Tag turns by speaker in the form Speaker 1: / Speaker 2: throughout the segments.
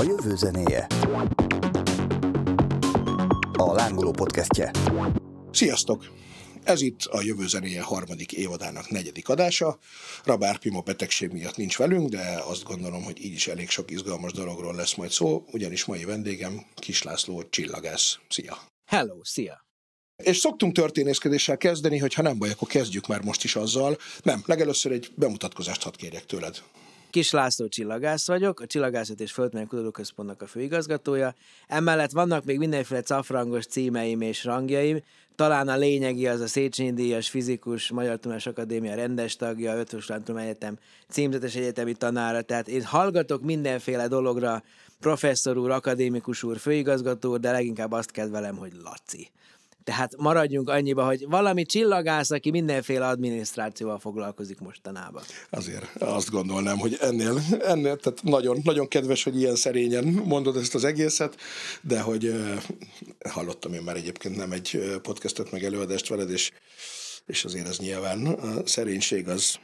Speaker 1: A jövő zenéje.
Speaker 2: A Lángoló podcastje. Sziasztok! Ez itt a Jövő Zenéje harmadik évadának negyedik adása. Rabár Pimo betegség miatt nincs velünk, de azt gondolom, hogy így is elég sok izgalmas dologról lesz majd szó, ugyanis mai vendégem Kislászló Csillagász. Szia! Hello, szia! És szoktunk történészkedéssel kezdeni, hogy ha nem baj, akkor kezdjük már most is azzal. Nem, legelőször egy bemutatkozást hadd kérjek tőled. Kis László csillagász vagyok, a Csillagászat és Földmény Kutatóközpontnak a
Speaker 1: főigazgatója. Emellett vannak még mindenféle cafrangos címeim és rangjaim, talán a lényegi az a Széchenyi Díjas fizikus, Magyar Tudományos Akadémia rendes tagja, Ötös Lántum Egyetem címzetes egyetemi tanára, tehát én hallgatok mindenféle dologra, professzor úr, akadémikus úr, főigazgató úr, de leginkább azt kedvelem, hogy Laci. Tehát maradjunk annyiba, hogy valami csillagász, aki mindenféle adminisztrációval foglalkozik mostanában.
Speaker 2: Azért azt gondolnám, hogy ennél, ennél tehát nagyon, nagyon kedves, hogy ilyen szerényen mondod ezt az egészet, de hogy hallottam én már egyébként nem egy podcastot, meg előadást veled, és és azért ez nyilván a szerénység az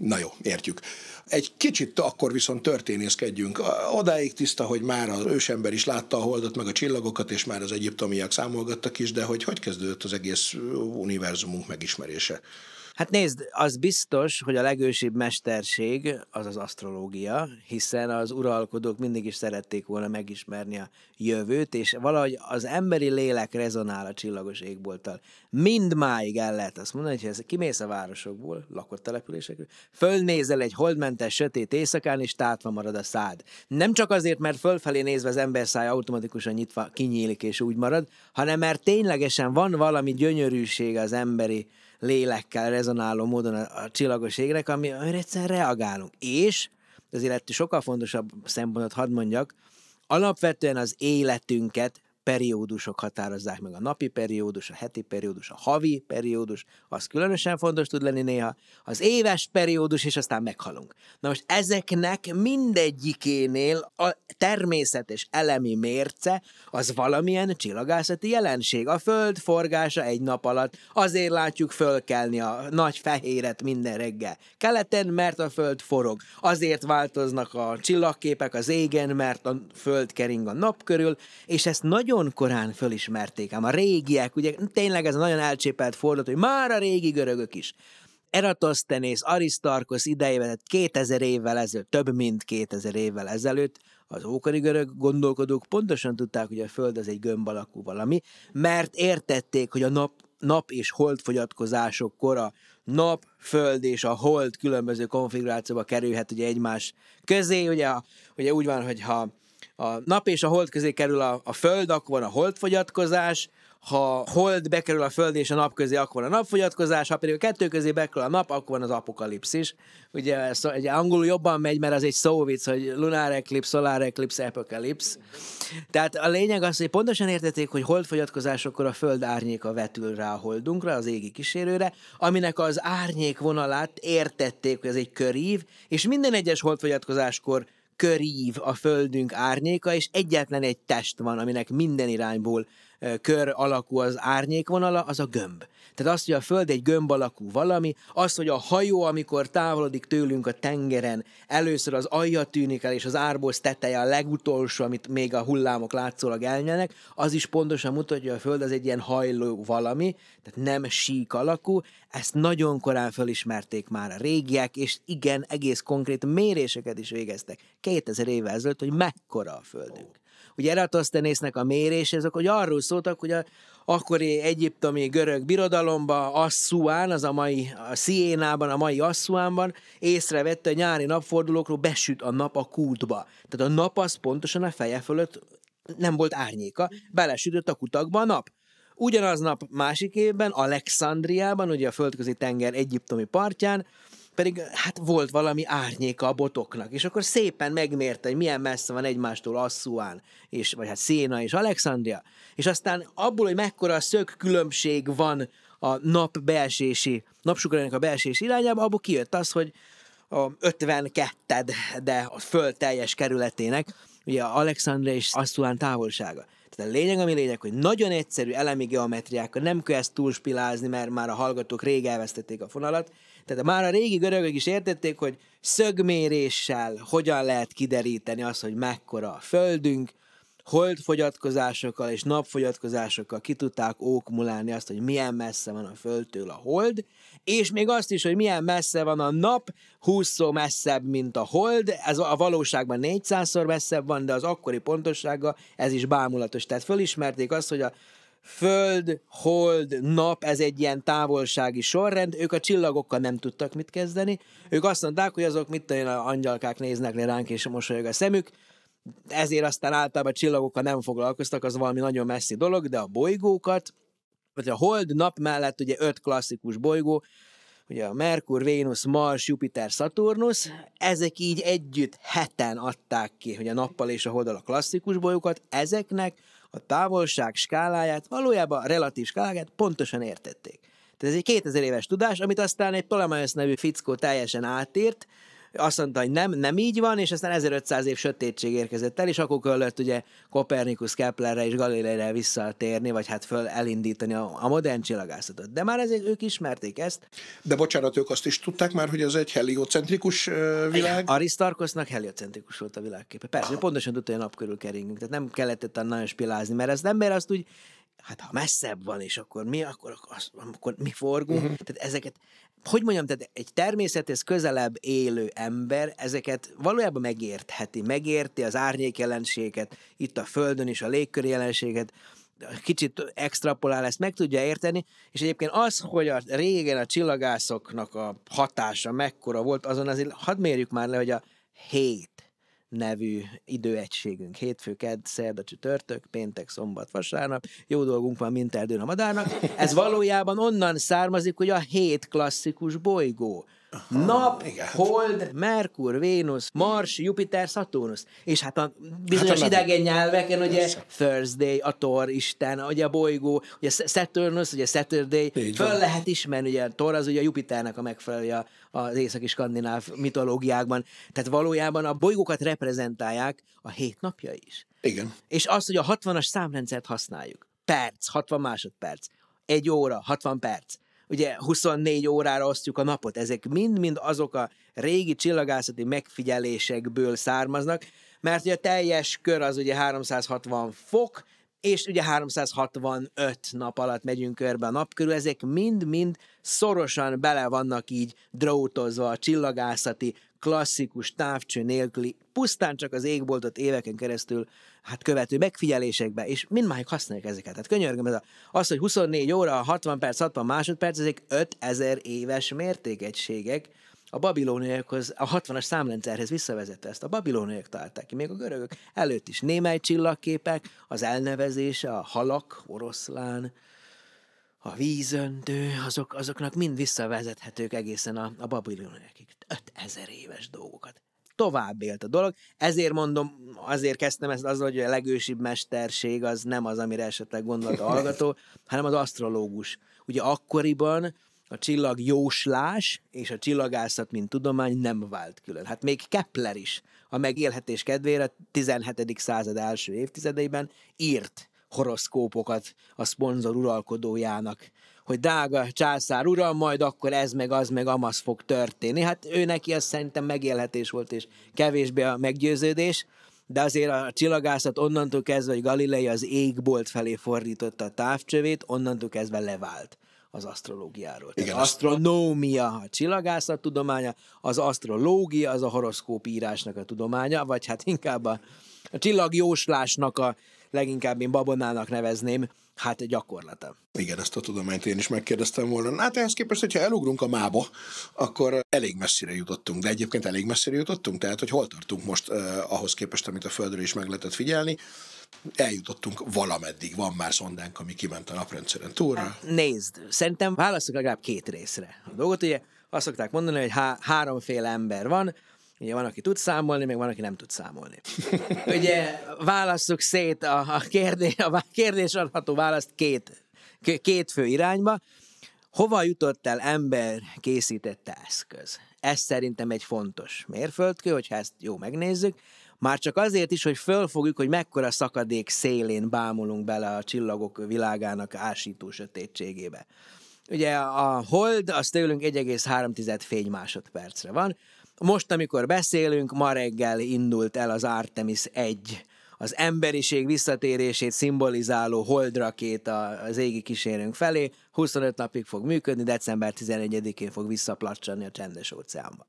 Speaker 2: Na jó, értjük. Egy kicsit akkor viszont történészkedjünk. Odáig tiszta, hogy már az ősember is látta a holdat, meg a csillagokat, és már az egyiptomiak számolgattak is, de hogy hogy kezdődött az egész univerzumunk megismerése? Hát nézd, az biztos, hogy a legősibb
Speaker 1: mesterség az az asztrológia, hiszen az uralkodók mindig is szerették volna megismerni a jövőt, és valahogy az emberi lélek rezonál a csillagos égbolttal. Mindmáig el lehet azt mondani, hogy ha kimész a városokból, lakott településekről, fölnézel egy holdmentes sötét éjszakán, és tátva marad a szád. Nem csak azért, mert fölfelé nézve az ember száj automatikusan nyitva kinyílik, és úgy marad, hanem mert ténylegesen van valami gyönyörűség az emberi lélekkel rezonáló módon a, a csillagos égnek, ami, egyszerűen reagálunk. És, az életi sokkal fontosabb szempontot hadd mondjak, alapvetően az életünket periódusok határozzák meg, a napi periódus, a heti periódus, a havi periódus, az különösen fontos tud lenni néha, az éves periódus, és aztán meghalunk. Na most ezeknek mindegyikénél a természetes elemi mérce az valamilyen csillagászati jelenség. A Föld forgása egy nap alatt, azért látjuk fölkelni a nagy fehéret minden reggel. Keleten, mert a Föld forog, azért változnak a csillagképek az égen, mert a Föld kering a nap körül, és ezt nagyon nagyon korán fölismerték, ám a régiek, ugye tényleg ez a nagyon elcsépelt fordulat, hogy már a régi görögök is. Eratosztenész, Arisztarkosz idejében, tehát 2000 évvel ezelőtt, több mint 2000 évvel ezelőtt, az ókori görög gondolkodók pontosan tudták, hogy a Föld az egy gömb alakú valami, mert értették, hogy a nap, nap és hold fogyatkozásokkor a nap, föld és a hold különböző konfigurációba kerülhet ugye egymás közé. Ugye, ugye úgy van, hogy ha a nap és a hold közé kerül a, a föld, akkor van a holdfogyatkozás, ha hold bekerül a föld és a nap közé, akkor van a napfogyatkozás, ha pedig a kettő közé bekerül a nap, akkor van az apokalipszis. Ugye ez egy angolul jobban megy, mert az egy szóvic, hogy lunar eclipse, solar eclipse, apokalipsz. Tehát a lényeg az, hogy pontosan értették, hogy akkor a föld árnyéka vetül rá a holdunkra, az égi kísérőre, aminek az árnyék vonalát értették, hogy ez egy körív, és minden egyes holdfogyatkozáskor körív a földünk árnyéka, és egyetlen egy test van, aminek minden irányból kör alakú az árnyékvonala, az a gömb. Tehát azt, hogy a Föld egy gömb alakú valami, az, hogy a hajó, amikor távolodik tőlünk a tengeren, először az alja tűnik el, és az árboz teteje a legutolsó, amit még a hullámok látszólag elnyelnek, az is pontosan mutatja, hogy a Föld az egy ilyen hajló valami, tehát nem sík alakú. Ezt nagyon korán felismerték már a régiek, és igen, egész konkrét méréseket is végeztek 2000 évvel ezelőtt, hogy mekkora a Földünk hogy Eratosztenésznek a mérés, ezek hogy arról szóltak, hogy a, akkori egyiptomi görög birodalomba, Asszuán, az a mai a Sziénában, a mai Asszuánban észrevette, hogy nyári napfordulókról besüt a nap a kútba. Tehát a nap az pontosan a feje fölött nem volt árnyéka, belesütött a kutakba a nap. Ugyanaz nap másik évben, Alexandriában, ugye a földközi tenger egyiptomi partján, pedig hát volt valami árnyéka a botoknak, és akkor szépen megmérte, hogy milyen messze van egymástól Asszuán, és, vagy hát Széna és Alexandria, és aztán abból, hogy mekkora szök szög különbség van a nap belsési, napsugarának a belsési irányába, abból kijött az, hogy a 52 de a föld teljes kerületének, ugye Alexandria és Asszuán távolsága. Tehát a lényeg, ami lényeg, hogy nagyon egyszerű elemi geometriákkal nem kell ezt túlspilázni, mert már a hallgatók rég elvesztették a fonalat, tehát már a régi görögök is értették, hogy szögméréssel hogyan lehet kideríteni azt, hogy mekkora a földünk, holdfogyatkozásokkal és napfogyatkozásokkal ki tudták ókmulálni azt, hogy milyen messze van a Földtől a hold, és még azt is, hogy milyen messze van a nap, 20 szó messzebb, mint a hold, ez a valóságban 400-szor messzebb van, de az akkori pontossága ez is bámulatos. Tehát fölismerték azt, hogy a Föld, Hold, Nap, ez egy ilyen távolsági sorrend, ők a csillagokkal nem tudtak mit kezdeni, ők azt mondták, hogy azok mit tudom, angyalkák néznek le ránk és mosolyog a szemük, ezért aztán általában a csillagokkal nem foglalkoztak, az valami nagyon messzi dolog, de a bolygókat, vagy a Hold, Nap mellett ugye öt klasszikus bolygó, ugye a Merkur, Vénusz, Mars, Jupiter, Saturnus, ezek így együtt heten adták ki, hogy a nappal és a holdal a klasszikus bolygókat, ezeknek a távolság skáláját, valójában a relatív skáláját pontosan értették. Tehát ez egy 2000 éves tudás, amit aztán egy Ptolemaios nevű fickó teljesen átírt, azt mondta, hogy nem, nem így van, és aztán 1500 év sötétség érkezett el, és akkor kellett ugye Kopernikus Keplerre és Galileire visszatérni, vagy hát föl elindítani a, a modern csillagászatot. De már ezek ők ismerték ezt.
Speaker 2: De bocsánat, ők azt is tudták már, hogy ez egy heliocentrikus
Speaker 1: világ? Ja, Aristarkosznak heliocentrikus volt a világképe. Persze, Aha. pontosan tudta, hogy a nap körül keringünk, tehát nem kellett nagyon spilázni, mert az ember azt úgy hát ha messzebb van, és akkor mi, akkor, akkor, akkor mi forgunk. Uh-huh. Tehát ezeket, hogy mondjam, tehát egy természethez közelebb élő ember ezeket valójában megértheti, megérti az árnyék jelenséget, itt a Földön is a légkör jelenséget, kicsit extrapolál, ezt meg tudja érteni, és egyébként az, hogy a régen a csillagászoknak a hatása mekkora volt, azon azért hadd mérjük már le, hogy a hét nevű időegységünk. Hétfő, kedd, szerda, csütörtök, péntek, szombat, vasárnap. Jó dolgunk van, mint eldőn a madárnak. Ez valójában onnan származik, hogy a hét klasszikus bolygó Aha, Nap, igen. Hát- Hold, Merkur, Vénusz, Mars, Jupiter, Saturnus. És hát a bizonyos hát a idegen nyelveken, ugye Thursday, a Thor, Isten, ugye a bolygó, ugye Saturnus, ugye Saturday,
Speaker 2: Így föl van. lehet
Speaker 1: ismerni, ugye a Thor az ugye a Jupiternek a megfelelője az északi skandináv mitológiákban. Tehát valójában a bolygókat reprezentálják a hét napja is. Igen. És azt, hogy a 60-as számrendszert használjuk. Perc, 60 másodperc. Egy óra, 60 perc ugye 24 órára osztjuk a napot, ezek mind-mind azok a régi csillagászati megfigyelésekből származnak, mert ugye a teljes kör az ugye 360 fok, és ugye 365 nap alatt megyünk körbe a nap körül, ezek mind-mind szorosan bele vannak így drótozva a csillagászati klasszikus távcső nélküli, pusztán csak az égboltot éveken keresztül hát követő megfigyelésekbe, és mindmáig használják ezeket. Tehát könyörgöm, ez a, az, hogy 24 óra, 60 perc, 60 másodperc, ezek 5000 éves mértékegységek, a babilóniakhoz, a 60-as számrendszerhez visszavezette ezt. A babilóniak találták ki, még a görögök előtt is. Némely csillagképek, az elnevezése, a halak, oroszlán, a vízöntő, azok, azoknak mind visszavezethetők egészen a, a babilóniakig. 5000 éves dolgokat tovább élt a dolog. Ezért mondom, azért kezdtem ezt azzal, hogy a legősibb mesterség az nem az, amire esetleg gondolt a hallgató, hanem az asztrológus. Ugye akkoriban a csillag jóslás és a csillagászat, mint tudomány nem vált külön. Hát még Kepler is a megélhetés kedvére 17. század első évtizedeiben írt horoszkópokat a szponzor uralkodójának hogy drága császár uram, majd akkor ez meg az meg amaz fog történni. Hát ő neki az szerintem megélhetés volt, és kevésbé a meggyőződés, de azért a csillagászat onnantól kezdve, hogy Galilei az égbolt felé fordította a távcsövét, onnantól kezdve levált az asztrológiáról. Igen, az asztronómia a csillagászat tudománya, az asztrológia az a horoszkóp írásnak a tudománya, vagy hát inkább a, a csillagjóslásnak a leginkább én babonának nevezném hát egy gyakorlata.
Speaker 2: Igen, ezt a tudományt én is megkérdeztem volna. Hát ehhez képest, hogyha elugrunk a mába, akkor eh, elég messzire jutottunk, de egyébként elég messzire jutottunk, tehát hogy hol tartunk most eh, ahhoz képest, amit a Földről is meg lehetett figyelni, eljutottunk valameddig. Van már szondánk, ami kiment a naprendszeren túlra. Hát, nézd,
Speaker 1: szerintem válaszok legalább két részre a dolgot. Ugye azt szokták mondani, hogy há- háromféle ember van, Ugye van, aki tud számolni, meg van, aki nem tud számolni. Ugye válasszuk szét a, a, kérdés, a kérdés adható választ két, két fő irányba. Hova jutott el ember készítette eszköz? Ez szerintem egy fontos mérföldkő, hogyha ezt jó megnézzük. Már csak azért is, hogy fölfogjuk, hogy mekkora szakadék szélén bámulunk bele a csillagok világának ásító sötétségébe. Ugye a hold az tőlünk 1,3 másodpercre van, most, amikor beszélünk, ma reggel indult el az Artemis 1 az emberiség visszatérését szimbolizáló holdrakét az égi kísérünk felé. 25 napig fog működni, december 11-én fog visszaplacsani a csendes óceánba.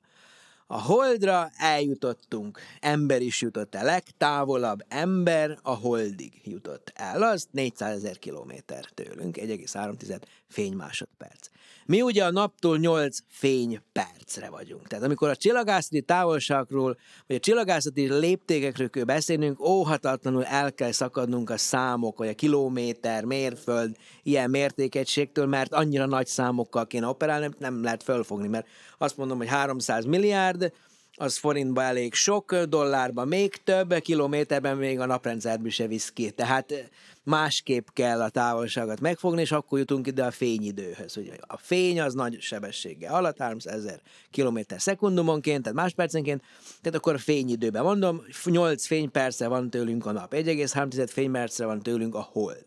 Speaker 1: A holdra eljutottunk, ember is jutott el, legtávolabb ember a holdig jutott el, az 400 ezer kilométer tőlünk, 1,3 fénymásodperc. Mi ugye a naptól 8 fénypercre vagyunk. Tehát amikor a csillagászati távolságról, vagy a csillagászati léptékekről beszélünk, óhatatlanul el kell szakadnunk a számok, vagy a kilométer, mérföld, ilyen mértékegységtől, mert annyira nagy számokkal kéne operálni, nem lehet fölfogni, mert azt mondom, hogy 300 milliárd, az forintba elég sok, dollárba még több, kilométerben még a naprendszerbű se visz ki. Tehát másképp kell a távolságot megfogni, és akkor jutunk ide a fényidőhöz. Ugye a fény az nagy sebessége alatt, 3000 km szekundumonként, tehát percenként, tehát akkor a fényidőben mondom, 8 fényperce van tőlünk a nap, 1,3 fényperce van tőlünk a hold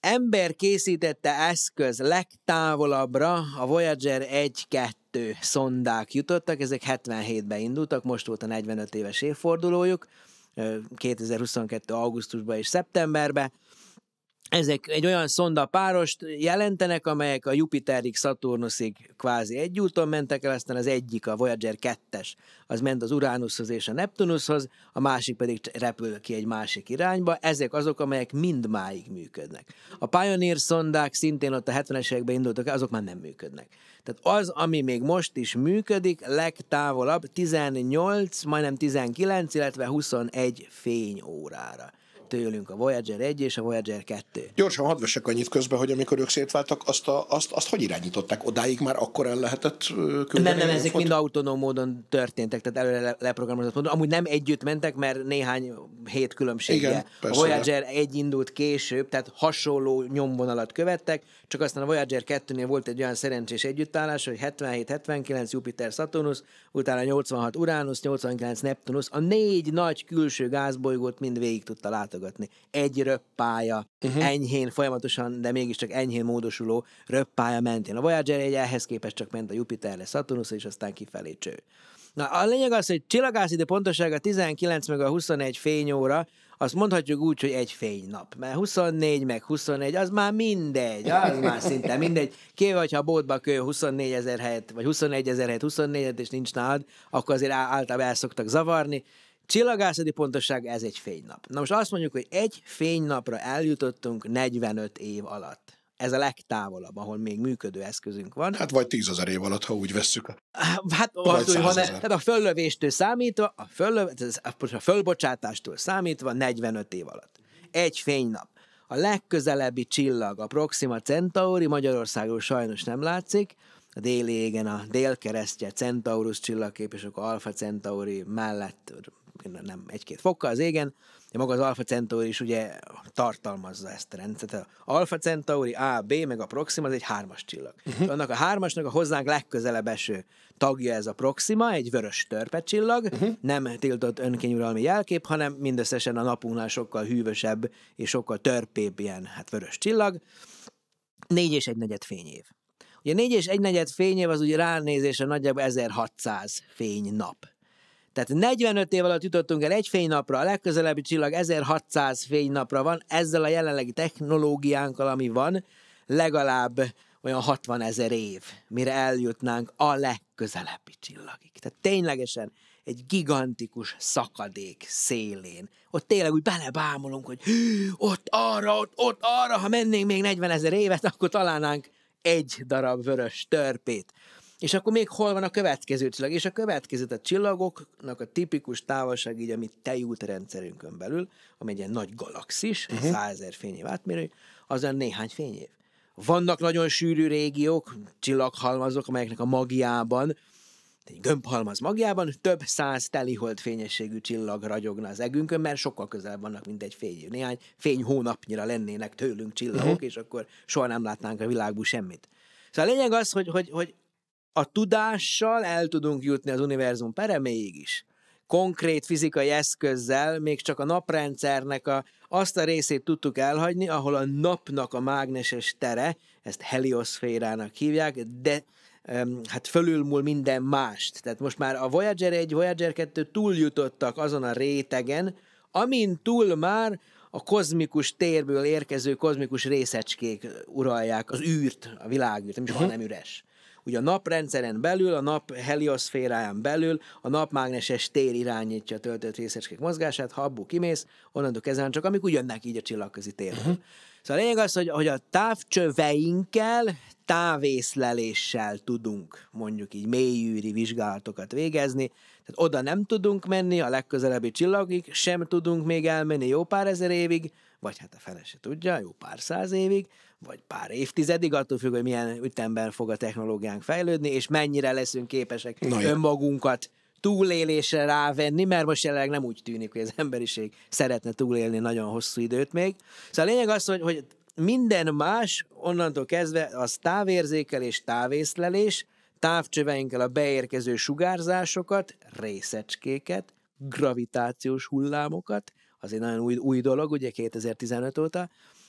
Speaker 1: ember készítette eszköz legtávolabbra a Voyager 1-2 kettő szondák jutottak, ezek 77-ben indultak, most volt a 45 éves évfordulójuk, 2022. augusztusban és szeptemberben, ezek egy olyan szonda párost jelentenek, amelyek a Jupiterig, Saturnusig kvázi egy úton mentek el, aztán az egyik, a Voyager 2-es, az ment az Uranushoz és a Neptunushoz, a másik pedig repül ki egy másik irányba. Ezek azok, amelyek mind máig működnek. A Pioneer szondák szintén ott a 70-es években indultak, azok már nem működnek. Tehát az, ami még most is működik, legtávolabb 18, majdnem 19, illetve 21 fényórára tőlünk, a Voyager 1 és a Voyager 2.
Speaker 2: Gyorsan hadd vessek annyit közbe, hogy amikor ők szétváltak, azt, a, azt, azt hogy irányították? Odáig már akkor el lehetett küldeni? Nem, nem, ezek mind
Speaker 1: autonóm módon történtek, tehát előre leprogramozott módon. Amúgy nem együtt mentek, mert néhány hét különbsége. Igen, persze, a Voyager 1 indult később, tehát hasonló nyomvonalat követtek, csak aztán a Voyager 2-nél volt egy olyan szerencsés együttállás, hogy 77-79 Jupiter Saturnus, utána 86 Uranus, 89 Neptunus, a négy nagy külső gázbolygót mind végig tudta látni váltogatni. Egy röppája, uh-huh. Mhm. enyhén, folyamatosan, de mégiscsak enyhén módosuló röppája mentén. A Voyager egy ehhez képest csak ment a Jupiter, le Saturnus és aztán kifelé cső. Na, a lényeg az, hogy csillagászidő pontosága 19 meg a 21 fényóra, azt mondhatjuk úgy, hogy egy fénynap, mert 24 meg 21, az már mindegy, az már szinte mindegy. Kéve, hogyha a boltba kő 24 ezer helyet, vagy 21 ezer helyet 24 et és nincs nálad, akkor azért általában el szoktak zavarni. Csillagászati pontosság ez egy fénynap. Na most azt mondjuk, hogy egy fénynapra eljutottunk 45 év alatt. Ez a legtávolabb, ahol még
Speaker 2: működő eszközünk van. Hát vagy tízezer év alatt, ha úgy vesszük. Hát, vagy van, tehát
Speaker 1: a föllövéstől számítva, a, föllöv, a fölbocsátástól számítva 45 év alatt. Egy fénynap. A legközelebbi csillag, a Proxima Centauri, Magyarországon sajnos nem látszik, a déli égen a délkeresztje Centaurus csillagkép és akkor Alpha Centauri mellett nem egy-két fokkal az égen, de maga az Alpha Centauri is ugye tartalmazza ezt a rendszert. A Alpha Centauri A, B, meg a Proxima, az egy hármas csillag. Uh-huh. Annak a hármasnak a hozzánk legközelebb eső tagja ez a Proxima, egy vörös csillag, uh-huh. nem tiltott önkényuralmi jelkép, hanem mindösszesen a napunknál sokkal hűvösebb és sokkal törpébb ilyen hát vörös csillag. Négy és egy negyed fényév. Ugye négy és egy negyed fényév az ugye ránézésre nagyjából 1600 fénynap. Tehát 45 év alatt jutottunk el egy fénynapra, a legközelebbi csillag 1600 fénynapra van, ezzel a jelenlegi technológiánkkal, ami van, legalább olyan 60 ezer év, mire eljutnánk a legközelebbi csillagig. Tehát ténylegesen egy gigantikus szakadék szélén. Ott tényleg úgy belebámolunk, hogy ott arra, ott, ott arra, ha mennénk még 40 ezer évet, akkor találnánk egy darab vörös törpét. És akkor még hol van a következő csillag? És a következő, a csillagoknak a tipikus távolság, így a mi jut rendszerünkön belül, ami egy ilyen nagy galaxis, uh-huh. fényév átmérő, az a néhány fényév. Vannak nagyon sűrű régiók, csillaghalmazok, amelyeknek a magjában, egy gömbhalmaz magjában több száz telihold fényességű csillag ragyogna az egünkön, mert sokkal közelebb vannak, mint egy fény. Néhány fény hónapnyira lennének tőlünk csillagok, uh-huh. és akkor soha nem látnánk a világból semmit. Szóval a lényeg az, hogy, hogy, hogy a tudással el tudunk jutni az univerzum pereméig is. Konkrét fizikai eszközzel még csak a naprendszernek a, azt a részét tudtuk elhagyni, ahol a napnak a mágneses tere, ezt helioszférának hívják, de hát fölülmúl minden mást. Tehát most már a Voyager 1, Voyager 2 túljutottak azon a rétegen, amin túl már a kozmikus térből érkező kozmikus részecskék uralják az űrt, a világűrt, mhm. ami soha nem üres. Ugye a naprendszeren belül, a nap helioszféráján belül a napmágneses tér irányítja a töltött részecskék mozgását, ha abból kimész, onnantól kezdve csak amik úgy jönnek így a csillagközi térben. Uh-huh. Szóval a lényeg az, hogy, hogy a távcsöveinkkel, távészleléssel tudunk mondjuk így mélyűri vizsgálatokat végezni. Tehát oda nem tudunk menni, a legközelebbi csillagig sem tudunk még elmenni jó pár ezer évig, vagy hát a fene se tudja, jó pár száz évig, vagy pár évtizedig, attól függ, hogy milyen ütemben fog a technológiánk fejlődni, és mennyire leszünk képesek Na, önmagunkat túlélésre rávenni, mert most jelenleg nem úgy tűnik, hogy az emberiség szeretne túlélni nagyon hosszú időt még. Szóval a lényeg az, hogy, hogy minden más, onnantól kezdve az távérzékelés, távészlelés, távcsöveinkkel a beérkező sugárzásokat, részecskéket, gravitációs hullámokat, az egy nagyon új, új dolog, ugye 2015 óta,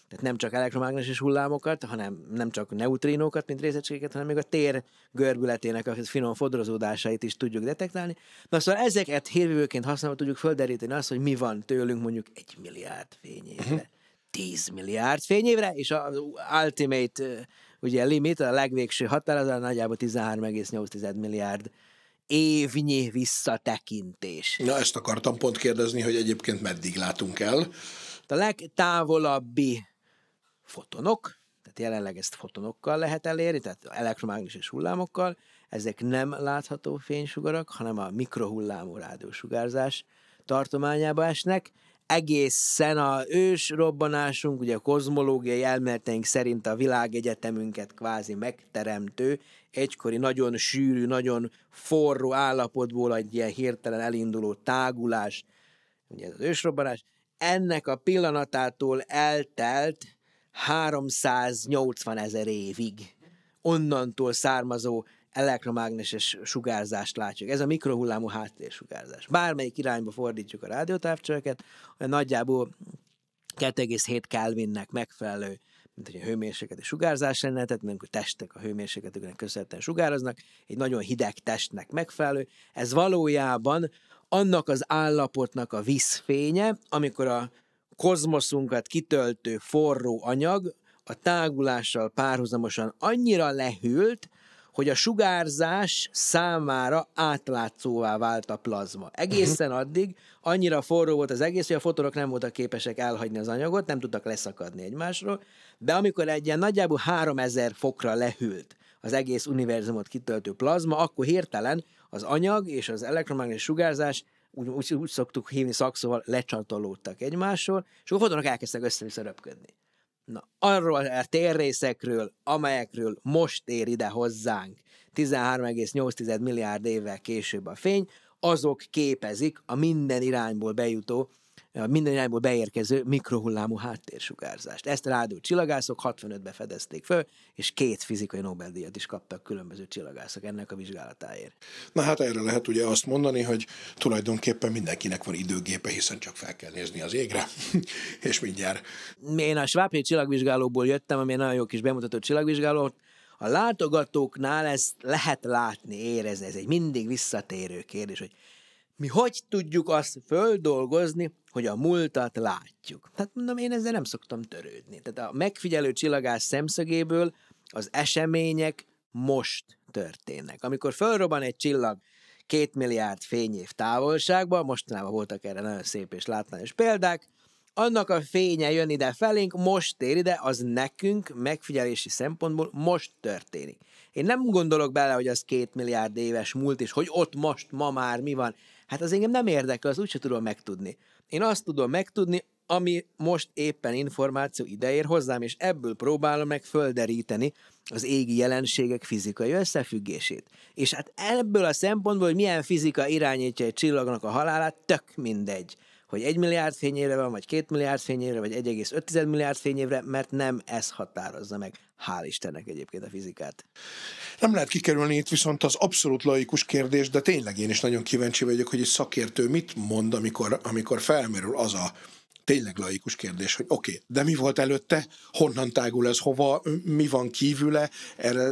Speaker 1: tehát nem csak elektromágneses hullámokat, hanem nem csak neutrinókat, mint részecskéket, hanem még a tér görbületének a finom fodrozódásait is tudjuk detektálni. Na szóval ezeket hírvívőként használva tudjuk földeríteni azt, hogy mi van tőlünk mondjuk egy milliárd fényére, Uh-huh. Mhm. 10 milliárd fényévre, és az ultimate ugye limit, a legvégső határ az nagyjából 13,8 milliárd évnyi visszatekintés. Na ezt
Speaker 2: akartam pont kérdezni, hogy egyébként meddig látunk el. A
Speaker 1: legtávolabbi fotonok, tehát jelenleg ezt fotonokkal lehet elérni, tehát elektromágneses hullámokkal, ezek nem látható fénysugarak, hanem a mikrohullámú rádiósugárzás tartományába esnek, egészen a ős robbanásunk, ugye a kozmológiai elméleteink szerint a világegyetemünket kvázi megteremtő, egykori nagyon sűrű, nagyon forró állapotból egy ilyen hirtelen elinduló tágulás, ugye ez az ősrobbanás, ennek a pillanatától eltelt 380 ezer évig onnantól származó elektromágneses sugárzást látjuk. Ez a mikrohullámú háttérsugárzás. Bármelyik irányba fordítjuk a rádiótávcsöveket, olyan nagyjából 2,7 Kelvinnek megfelelő mint hogy a és sugárzás lenne, tehát mondjuk a testek a hőmérsékletüknek köszönhetően sugároznak, egy nagyon hideg testnek megfelelő. Ez valójában annak az állapotnak a vízfénye, amikor a kozmoszunkat kitöltő forró anyag a tágulással párhuzamosan annyira lehűlt, hogy a sugárzás számára átlátszóvá vált a plazma. Mhm. Egészen addig annyira forró volt az egész, hogy a fotonok nem voltak képesek elhagyni az anyagot, nem tudtak leszakadni egymásról, de amikor egy ilyen nagyjából 3000 fokra lehűlt az egész univerzumot kitöltő plazma, akkor hirtelen az anyag és az elektromágnes sugárzás úgy, úgy, úgy szoktuk hívni szakszóval, lecsantalódtak egymásról, és akkor hodonok elkezdtek össze-vissza röpködni. Na, arról a térrészekről, amelyekről most ér ide hozzánk 13,8 milliárd évvel később a fény, azok képezik a minden irányból bejutó minden irányból beérkező mikrohullámú háttérsugárzást. Ezt rádió csillagászok 65-ben fedezték föl, és két fizikai
Speaker 2: Nobel-díjat is kaptak különböző csillagászok ennek a vizsgálatáért. Na hát erre lehet ugye azt mondani, hogy tulajdonképpen mindenkinek van időgépe, hiszen csak fel kell nézni az égre, és mindjárt.
Speaker 1: Én a Svábné csillagvizsgálóból jöttem, ami egy nagyon jó kis bemutató csillagvizsgáló, a látogatóknál ezt lehet látni, érezni, ez egy mindig visszatérő kérdés, hogy mi hogy tudjuk azt földolgozni, hogy a múltat látjuk? Tehát mondom, én ezzel nem szoktam törődni. Tehát a megfigyelő csillagás szemszögéből az események most történnek. Amikor fölrobban egy csillag két milliárd fényév távolságban, mostanában voltak erre nagyon szép és látványos példák, annak a fénye jön ide felénk, most ér ide, az nekünk megfigyelési szempontból most történik. Én nem gondolok bele, hogy az két milliárd éves múlt, és hogy ott most, ma már mi van. Hát az engem nem érdekel, az úgyse tudom megtudni. Én azt tudom megtudni, ami most éppen információ ideér hozzám, és ebből próbálom meg földeríteni az égi jelenségek fizikai összefüggését. És hát ebből a szempontból, hogy milyen fizika irányítja egy csillagnak a halálát, tök mindegy hogy 1 milliárd szényére van, vagy 2 milliárd szényére vagy 1,5 milliárd fényévre, mert nem ez határozza meg. Hál' Istennek egyébként a fizikát.
Speaker 2: Nem lehet kikerülni itt viszont az abszolút laikus kérdés, de tényleg én is nagyon kíváncsi vagyok, hogy egy szakértő mit mond, amikor, amikor felmerül az a tényleg laikus kérdés, hogy oké, okay, de mi volt előtte, honnan tágul ez, hova, mi van kívüle, erre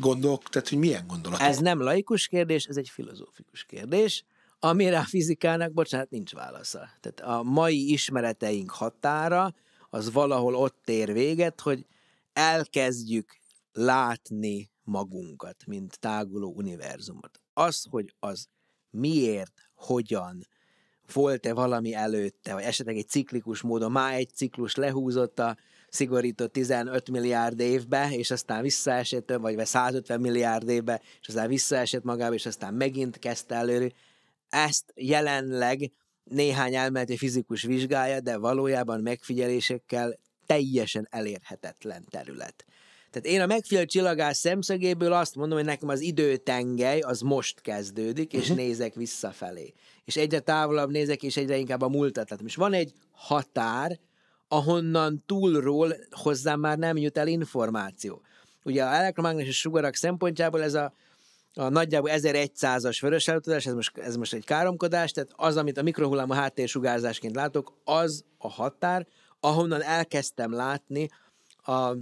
Speaker 2: gondolok, tehát hogy milyen gondolat?
Speaker 1: Ez nem laikus kérdés, ez egy filozófikus kérdés amire a fizikának, bocsánat, nincs válasza. Tehát a mai ismereteink határa az valahol ott ér véget, hogy elkezdjük látni magunkat, mint táguló univerzumot. Az, hogy az miért, hogyan, volt-e valami előtte, vagy esetleg egy ciklikus módon, már egy ciklus lehúzott a szigorított 15 milliárd évbe, és aztán visszaesett, vagy 150 milliárd évbe, és aztán visszaesett magába, és aztán megint kezdte előre. Ezt jelenleg néhány elméleti fizikus vizsgálja, de valójában megfigyelésekkel teljesen elérhetetlen terület. Tehát én a megfigyelt csillagás szemszögéből azt mondom, hogy nekem az időtengely az most kezdődik, és uh-huh. nézek visszafelé. És egyre távolabb nézek, és egyre inkább a múltat látom. És van egy határ, ahonnan túlról hozzám már nem jut el információ. Ugye a elektromágneses sugarak szempontjából ez a a nagyjából 1100-as vörös eltudás, ez most, ez most egy káromkodás, tehát az, amit a mikrohullám a háttérsugárzásként látok, az a határ, ahonnan elkezdtem látni a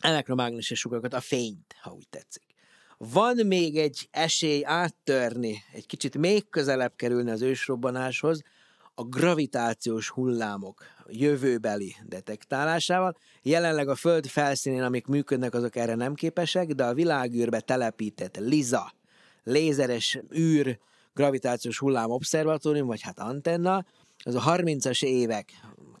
Speaker 1: elektromágneses sugarakat, a fényt, ha úgy tetszik. Van még egy esély áttörni, egy kicsit még közelebb kerülni az ősrobbanáshoz, a gravitációs hullámok jövőbeli detektálásával. Jelenleg a Föld felszínén, amik működnek, azok erre nem képesek, de a világűrbe telepített LISA, lézeres űr gravitációs hullám obszervatórium, vagy hát antenna, az a 30-as évek,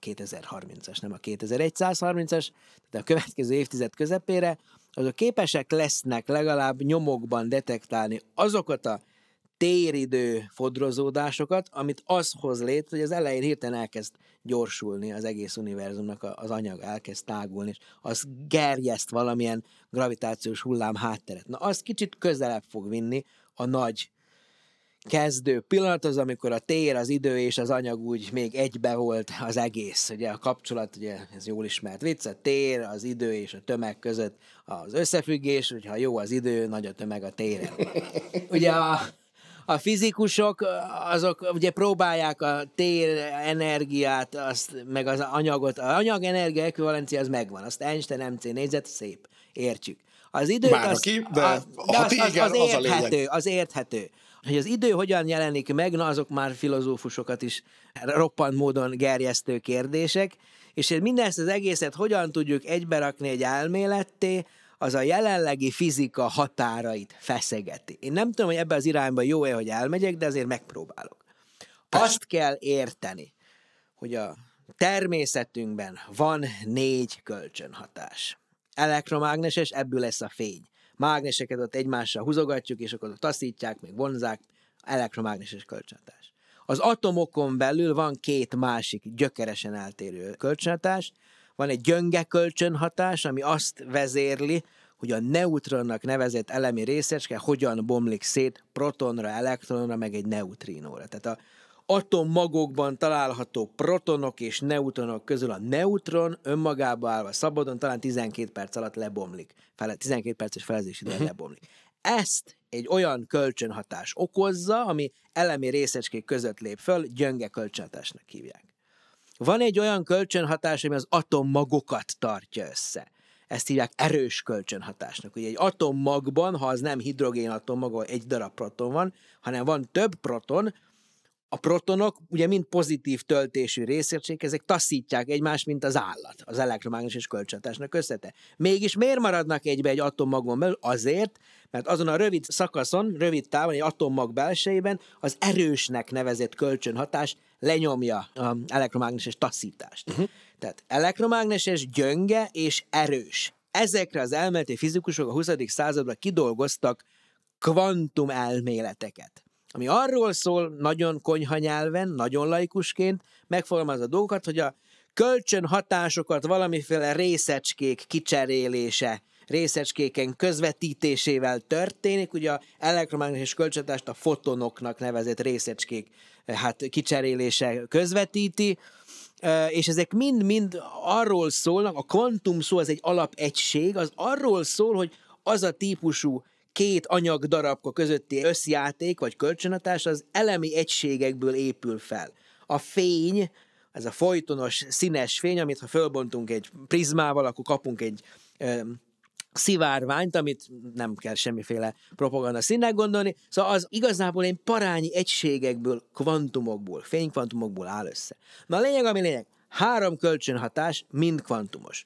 Speaker 1: 2030-as, nem a 2130-as, de a következő évtized közepére, azok képesek lesznek legalább nyomokban detektálni azokat a téridő fodrozódásokat, amit az hoz létre, hogy az elején hirtelen elkezd gyorsulni az egész univerzumnak az anyag, elkezd tágulni, és az gerjeszt valamilyen gravitációs hullám hátteret. Na, az kicsit közelebb fog vinni a nagy kezdő pillanat az, amikor a tér, az idő és az anyag úgy még egybe volt az egész. Ugye a kapcsolat, ugye ez jól ismert vicc, a tér, az idő és a tömeg között az összefüggés, hogyha jó az idő, nagy a tömeg a téren. Ugye a, a fizikusok azok ugye próbálják a tér energiát, azt, meg az anyagot, a anyag energia ekvivalencia az megvan, azt Einstein MC nézett, szép, értjük. Az idő az, az, az, az, az érthető, az érthető. Hogy az idő hogyan jelenik meg, na azok már filozófusokat is roppant módon gerjesztő kérdések, és mindezt az egészet hogyan tudjuk egyberakni egy elméletté, az a jelenlegi fizika határait feszegeti. Én nem tudom, hogy ebbe az irányba jó-e, hogy elmegyek, de azért megpróbálok. Azt kell érteni, hogy a természetünkben van négy kölcsönhatás. Elektromágneses, ebből lesz a fény. Mágneseket ott egymással húzogatjuk, és akkor ott taszítják, még vonzák. Elektromágneses kölcsönhatás. Az atomokon belül van két másik gyökeresen eltérő kölcsönhatás, van egy gyönge kölcsönhatás, ami azt vezérli, hogy a neutronnak nevezett elemi részecske hogyan bomlik szét protonra, elektronra, meg egy neutrinóra. Tehát a atommagokban található protonok és neutronok közül a neutron önmagába állva szabadon talán 12 perc alatt lebomlik. Fele, 12 perces felezés időn mhm. lebomlik. Ezt egy olyan kölcsönhatás okozza, ami elemi részecskék között lép föl, gyönge kölcsönhatásnak hívják. Van egy olyan kölcsönhatás, ami az atommagokat tartja össze. Ezt hívják erős kölcsönhatásnak. Ugye egy atommagban, ha az nem hidrogén atommag, egy darab proton van, hanem van több proton, a protonok ugye mind pozitív töltésű részértség, ezek taszítják egymást, mint az állat, az elektromágnes és kölcsönhatásnak összete. Mégis miért maradnak egybe egy atommagban belül? Azért, mert azon a rövid szakaszon, rövid távon, egy atommag belsejében az erősnek nevezett kölcsönhatás lenyomja az elektromágneses taszítást. Uh-huh. Tehát elektromágneses gyönge és erős. Ezekre az elméleti fizikusok a 20. században kidolgoztak kvantum elméleteket ami arról szól nagyon konyha nyelven, nagyon laikusként, megfogalmaz a dolgokat, hogy a kölcsönhatásokat valamiféle részecskék kicserélése, részecskéken közvetítésével történik, ugye a elektromágneses kölcsönhatást a fotonoknak nevezett részecskék hát kicserélése közvetíti, és ezek mind-mind arról szólnak, a kvantum szó az egy alapegység, az arról szól, hogy az a típusú két anyagdarabka közötti összjáték vagy kölcsönhatás az elemi egységekből épül fel. A fény, ez a folytonos színes fény, amit ha fölbontunk egy prizmával, akkor kapunk egy ö, szivárványt, amit nem kell semmiféle propaganda színnek gondolni, szóval az igazából én parányi egységekből, kvantumokból, fénykvantumokból áll össze. Na a lényeg, ami lényeg, három kölcsönhatás, mind kvantumos.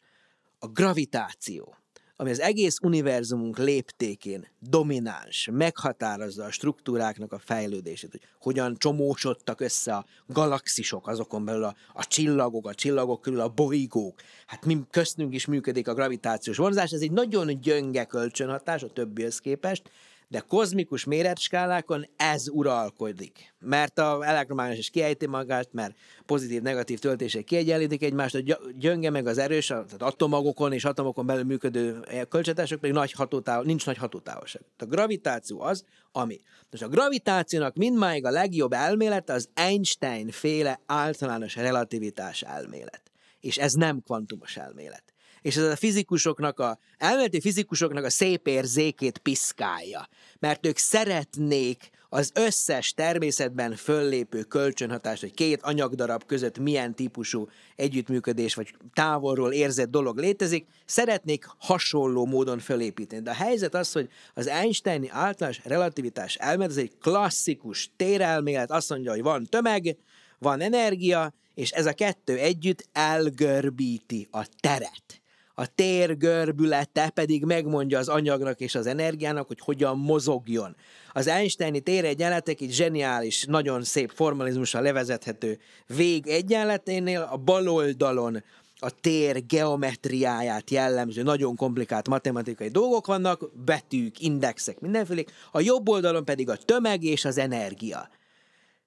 Speaker 1: A gravitáció, ami az egész univerzumunk léptékén domináns, meghatározza a struktúráknak a fejlődését, hogy hogyan csomósodtak össze a galaxisok, azokon belül a, a csillagok, a csillagok körül a bolygók. Hát mi köztünk is működik a gravitációs vonzás, ez egy nagyon gyönge kölcsönhatás a többihez képest, de kozmikus méretskálákon ez uralkodik. Mert a elektromágnes is kiejti magát, mert pozitív-negatív töltések kiegyenlítik egymást, a gyönge meg az erős, tehát atomagokon és atomokon belül működő eh, kölcsönhatások pedig nagy hatótáv, nincs nagy hatótávolság. A gravitáció az, ami. Most a gravitációnak mindmáig a legjobb elmélete az Einstein féle általános relativitás elmélet. És ez nem kvantumos elmélet és ez a fizikusoknak, a elméleti fizikusoknak a szép érzékét piszkálja, mert ők szeretnék az összes természetben föllépő kölcsönhatást, hogy két anyagdarab között milyen típusú együttműködés vagy távolról érzett dolog létezik, szeretnék hasonló módon fölépíteni. De a helyzet az, hogy az Einsteini általános relativitás elmélet, ez egy klasszikus térelmélet, azt mondja, hogy van tömeg, van energia, és ez a kettő együtt elgörbíti a teret a tér görbülete pedig megmondja az anyagnak és az energiának, hogy hogyan mozogjon. Az Einsteini egyenletek, egy zseniális, nagyon szép formalizmussal levezethető vég egyenleténél a bal oldalon a tér geometriáját jellemző, nagyon komplikált matematikai dolgok vannak, betűk, indexek, mindenfélek. a jobb oldalon pedig a tömeg és az energia.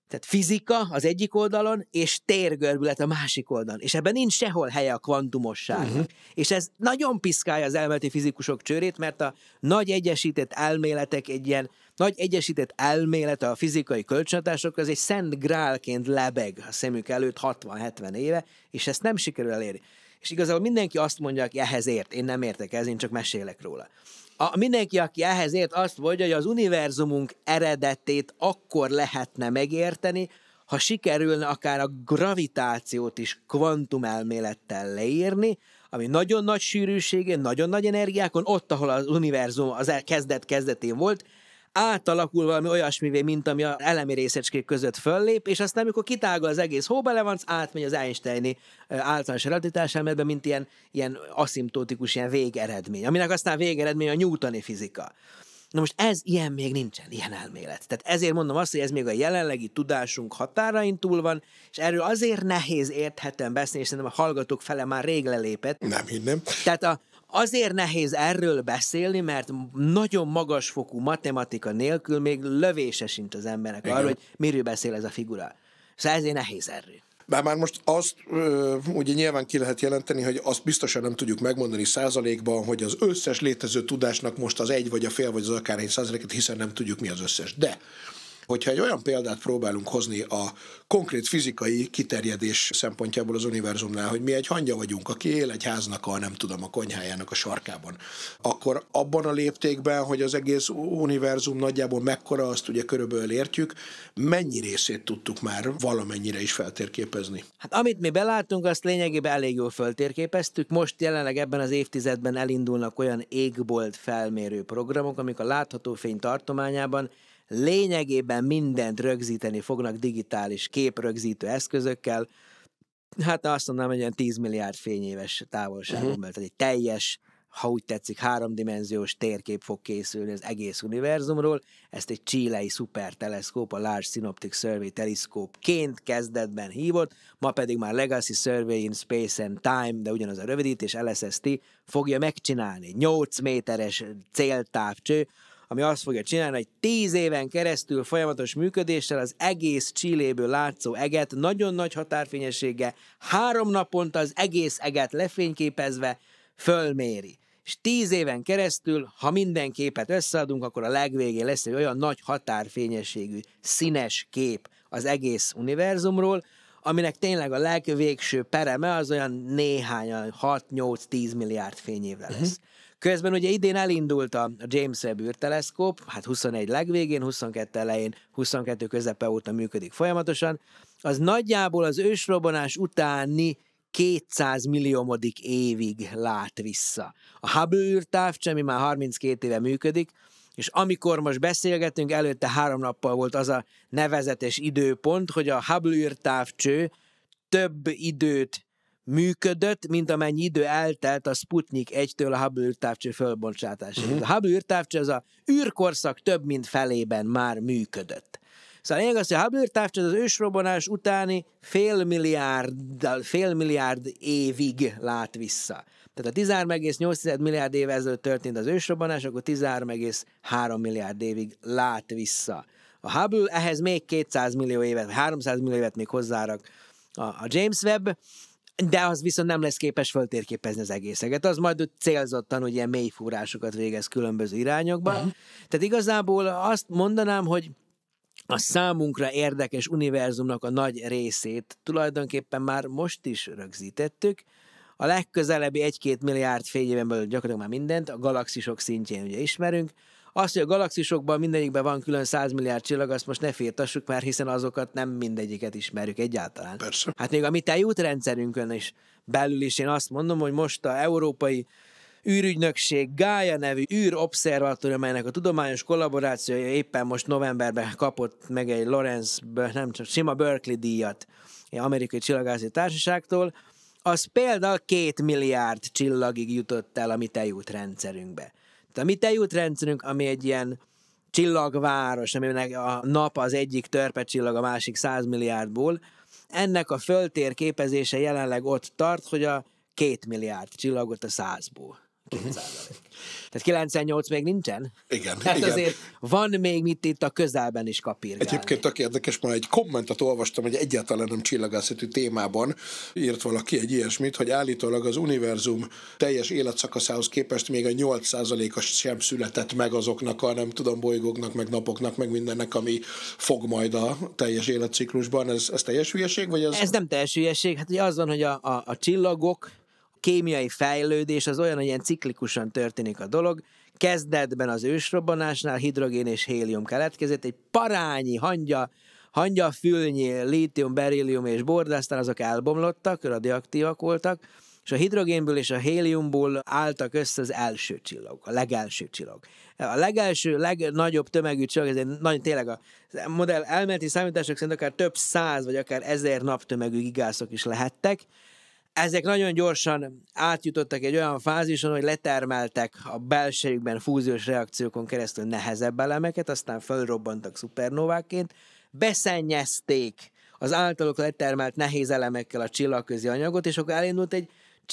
Speaker 1: Tehát fizika az egyik oldalon, és térgörbület a másik oldalon. És ebben nincs sehol helye a kvantumosság. Uh-huh. Mhm. És ez nagyon piszkálja az elméleti fizikusok csőrét, mert a nagy egyesített elméletek egy ilyen nagy egyesített elmélete a fizikai kölcsönhatások, az egy szent grálként lebeg a szemük előtt 60-70 éve, és ezt nem sikerül elérni. És igazából mindenki azt mondja, aki ehhez ért. Én nem értek ez, én csak mesélek róla. A, mindenki, aki ehhez ért, azt mondja, hogy az univerzumunk eredetét akkor lehetne megérteni, ha sikerülne akár a gravitációt is kvantumelmélettel leírni, ami nagyon nagy sűrűségén, nagyon nagy energiákon, ott, ahol az univerzum az kezdet-kezdetén volt, átalakul valami olyasmivé, mint ami a elemi részecskék között föllép, és aztán, amikor kitágol az egész hóbelevanc, átmegy az Einsteini általános relativitáselméletbe, mint ilyen, ilyen aszimptótikus ilyen végeredmény, aminek aztán végeredmény a newtoni fizika. Na most ez ilyen még nincsen, ilyen elmélet. Tehát ezért mondom azt, hogy ez még a jelenlegi tudásunk határain túl van, és erről azért nehéz érthetően beszélni, és szerintem a hallgatók fele már rég lelépett. Nem hinném. Tehát a, Azért nehéz erről beszélni, mert nagyon magasfokú matematika nélkül még lövése sincs az emberek. Igen. arról, hogy miről
Speaker 2: beszél ez a figura.
Speaker 1: Szóval ezért nehéz erről.
Speaker 2: Bár már most azt ö, ugye nyilván ki lehet jelenteni, hogy azt biztosan nem tudjuk megmondani százalékban, hogy az összes létező tudásnak most az egy vagy a fél vagy az akárhány százaléket, hiszen nem tudjuk mi az összes. De hogyha egy olyan példát próbálunk hozni a konkrét fizikai kiterjedés szempontjából az univerzumnál, hogy mi egy hangya vagyunk, aki él egy háznak a, nem tudom, a konyhájának a sarkában, akkor abban a léptékben, hogy az egész univerzum nagyjából mekkora, azt ugye körülbelül értjük, mennyi részét tudtuk már valamennyire is feltérképezni?
Speaker 1: Hát amit mi belátunk, azt lényegében elég jól feltérképeztük. Most jelenleg ebben az évtizedben elindulnak olyan égbolt felmérő programok, amik a látható fény tartományában lényegében mindent rögzíteni fognak digitális képrögzítő eszközökkel, hát azt mondanám, hogy ilyen 10 milliárd fényéves távolságon uh-huh. belül, tehát egy teljes, ha úgy tetszik, háromdimenziós térkép fog készülni az egész univerzumról. Ezt egy csílei szuperteleszkóp, a Large Synoptic Survey teleszkópként kezdetben hívott, ma pedig már Legacy Survey in Space and Time, de ugyanaz a rövidítés, LSST, fogja megcsinálni. 8 méteres céltávcső, ami azt fogja csinálni, hogy tíz éven keresztül folyamatos működéssel az egész Csilléből látszó eget nagyon nagy határfényességgel három naponta az egész eget lefényképezve fölméri és tíz éven keresztül, ha minden képet összeadunk, akkor a legvégén lesz egy olyan nagy határfényességű, színes kép az egész univerzumról, aminek tényleg a legvégső pereme az olyan néhány, 6-8-10 milliárd fényével mhm. lesz. Uh-huh. Közben ugye idén elindult a James Webb űrteleszkóp, hát 21 legvégén, 22 elején, 22 közepe óta működik folyamatosan. Az nagyjából az ősrobbanás utáni 200 milliómodik évig lát vissza. A Hubble űrtávcs, ami már 32 éve működik, és amikor most beszélgetünk, előtte három nappal volt az a nevezetes időpont, hogy a Hubble űrtávcső több időt működött, mint amennyi idő eltelt a Sputnik 1-től a Hubble űrtávcső fölbocsátásáig. Uh-huh. Mhm. A Hubble űrtávcső az a űrkorszak több mint felében már működött. Szóval lényeg az, hogy a Hubble űrtávcső az ősrobbanás utáni fél milliárd, fél milliárd évig lát vissza. Tehát a 13,8 milliárd év ezelőtt történt az ősrobbanás, akkor 13,3 milliárd évig lát vissza. A Hubble ehhez még 200 millió évet, 300 millió évet még hozzárak a James Webb, de az viszont nem lesz képes föltérképezni az egészeget. Az majd célzottan, hogy ilyen mélyfúrásokat végez különböző irányokban, Uh-huh. Mhm. Tehát igazából azt mondanám, hogy a számunkra érdekes univerzumnak a nagy részét tulajdonképpen már most is rögzítettük. A legközelebbi egy-két milliárd fényében belül gyakorlatilag már mindent, a galaxisok szintjén ugye ismerünk, azt, hogy a galaxisokban mindegyikben van külön 100 milliárd csillag, azt most ne firtassuk már, hiszen azokat nem mindegyiket ismerjük egyáltalán. Persze. Hát még a mi rendszerünkön is belül is én azt mondom, hogy most a európai űrügynökség Gája nevű űrobszervatórium, amelynek a tudományos kollaborációja éppen most novemberben kapott meg egy Lorenz, nem csak sima Berkeley díjat, egy amerikai csillagászi társaságtól, az például két milliárd csillagig jutott el a mi rendszerünkbe. A mi tejútrendszerünk, ami egy ilyen csillagváros, aminek a nap az egyik törpe csillag, a másik százmilliárdból, milliárdból, ennek a föltér képezése jelenleg ott tart, hogy a két milliárd csillagot a százból. Tehát 98 még
Speaker 2: nincsen? Igen. Hát igen. azért van még mit itt a közelben is kapírgálni. Egyébként aki érdekes, ma egy kommentet olvastam, hogy egyáltalán nem csillagászati témában írt valaki egy ilyesmit, hogy állítólag az univerzum teljes életszakaszához képest még a 8 a sem született meg azoknak a nem tudom bolygóknak, meg napoknak, meg mindennek, ami fog majd a teljes életciklusban. Ez, ez teljes hülyeség? Vagy ez...
Speaker 1: ez nem teljes hülyeség. Hát ugye az van, hogy a, a, a csillagok kémiai fejlődés az olyan, hogy ilyen ciklikusan történik a dolog. Kezdetben az ősrobbanásnál hidrogén és hélium keletkezett, egy parányi hangya, hangya fülnyi, lítium, berillium és bor, de aztán azok elbomlottak, radioaktívak voltak, és a hidrogénből és a héliumból álltak össze az első csillag, a legelső csillag. A legelső, legnagyobb tömegű csillag, ez egy nagy, tényleg a modell elméleti számítások szerint akár több száz, vagy akár ezer naptömegű gigászok is lehettek, ezek nagyon gyorsan átjutottak egy olyan fázison, hogy letermeltek a belsejükben fúziós reakciókon keresztül nehezebb elemeket, aztán fölrobbantak szupernováként, beszennyezték az általuk letermelt nehéz elemekkel a csillagközi anyagot, és akkor elindult egy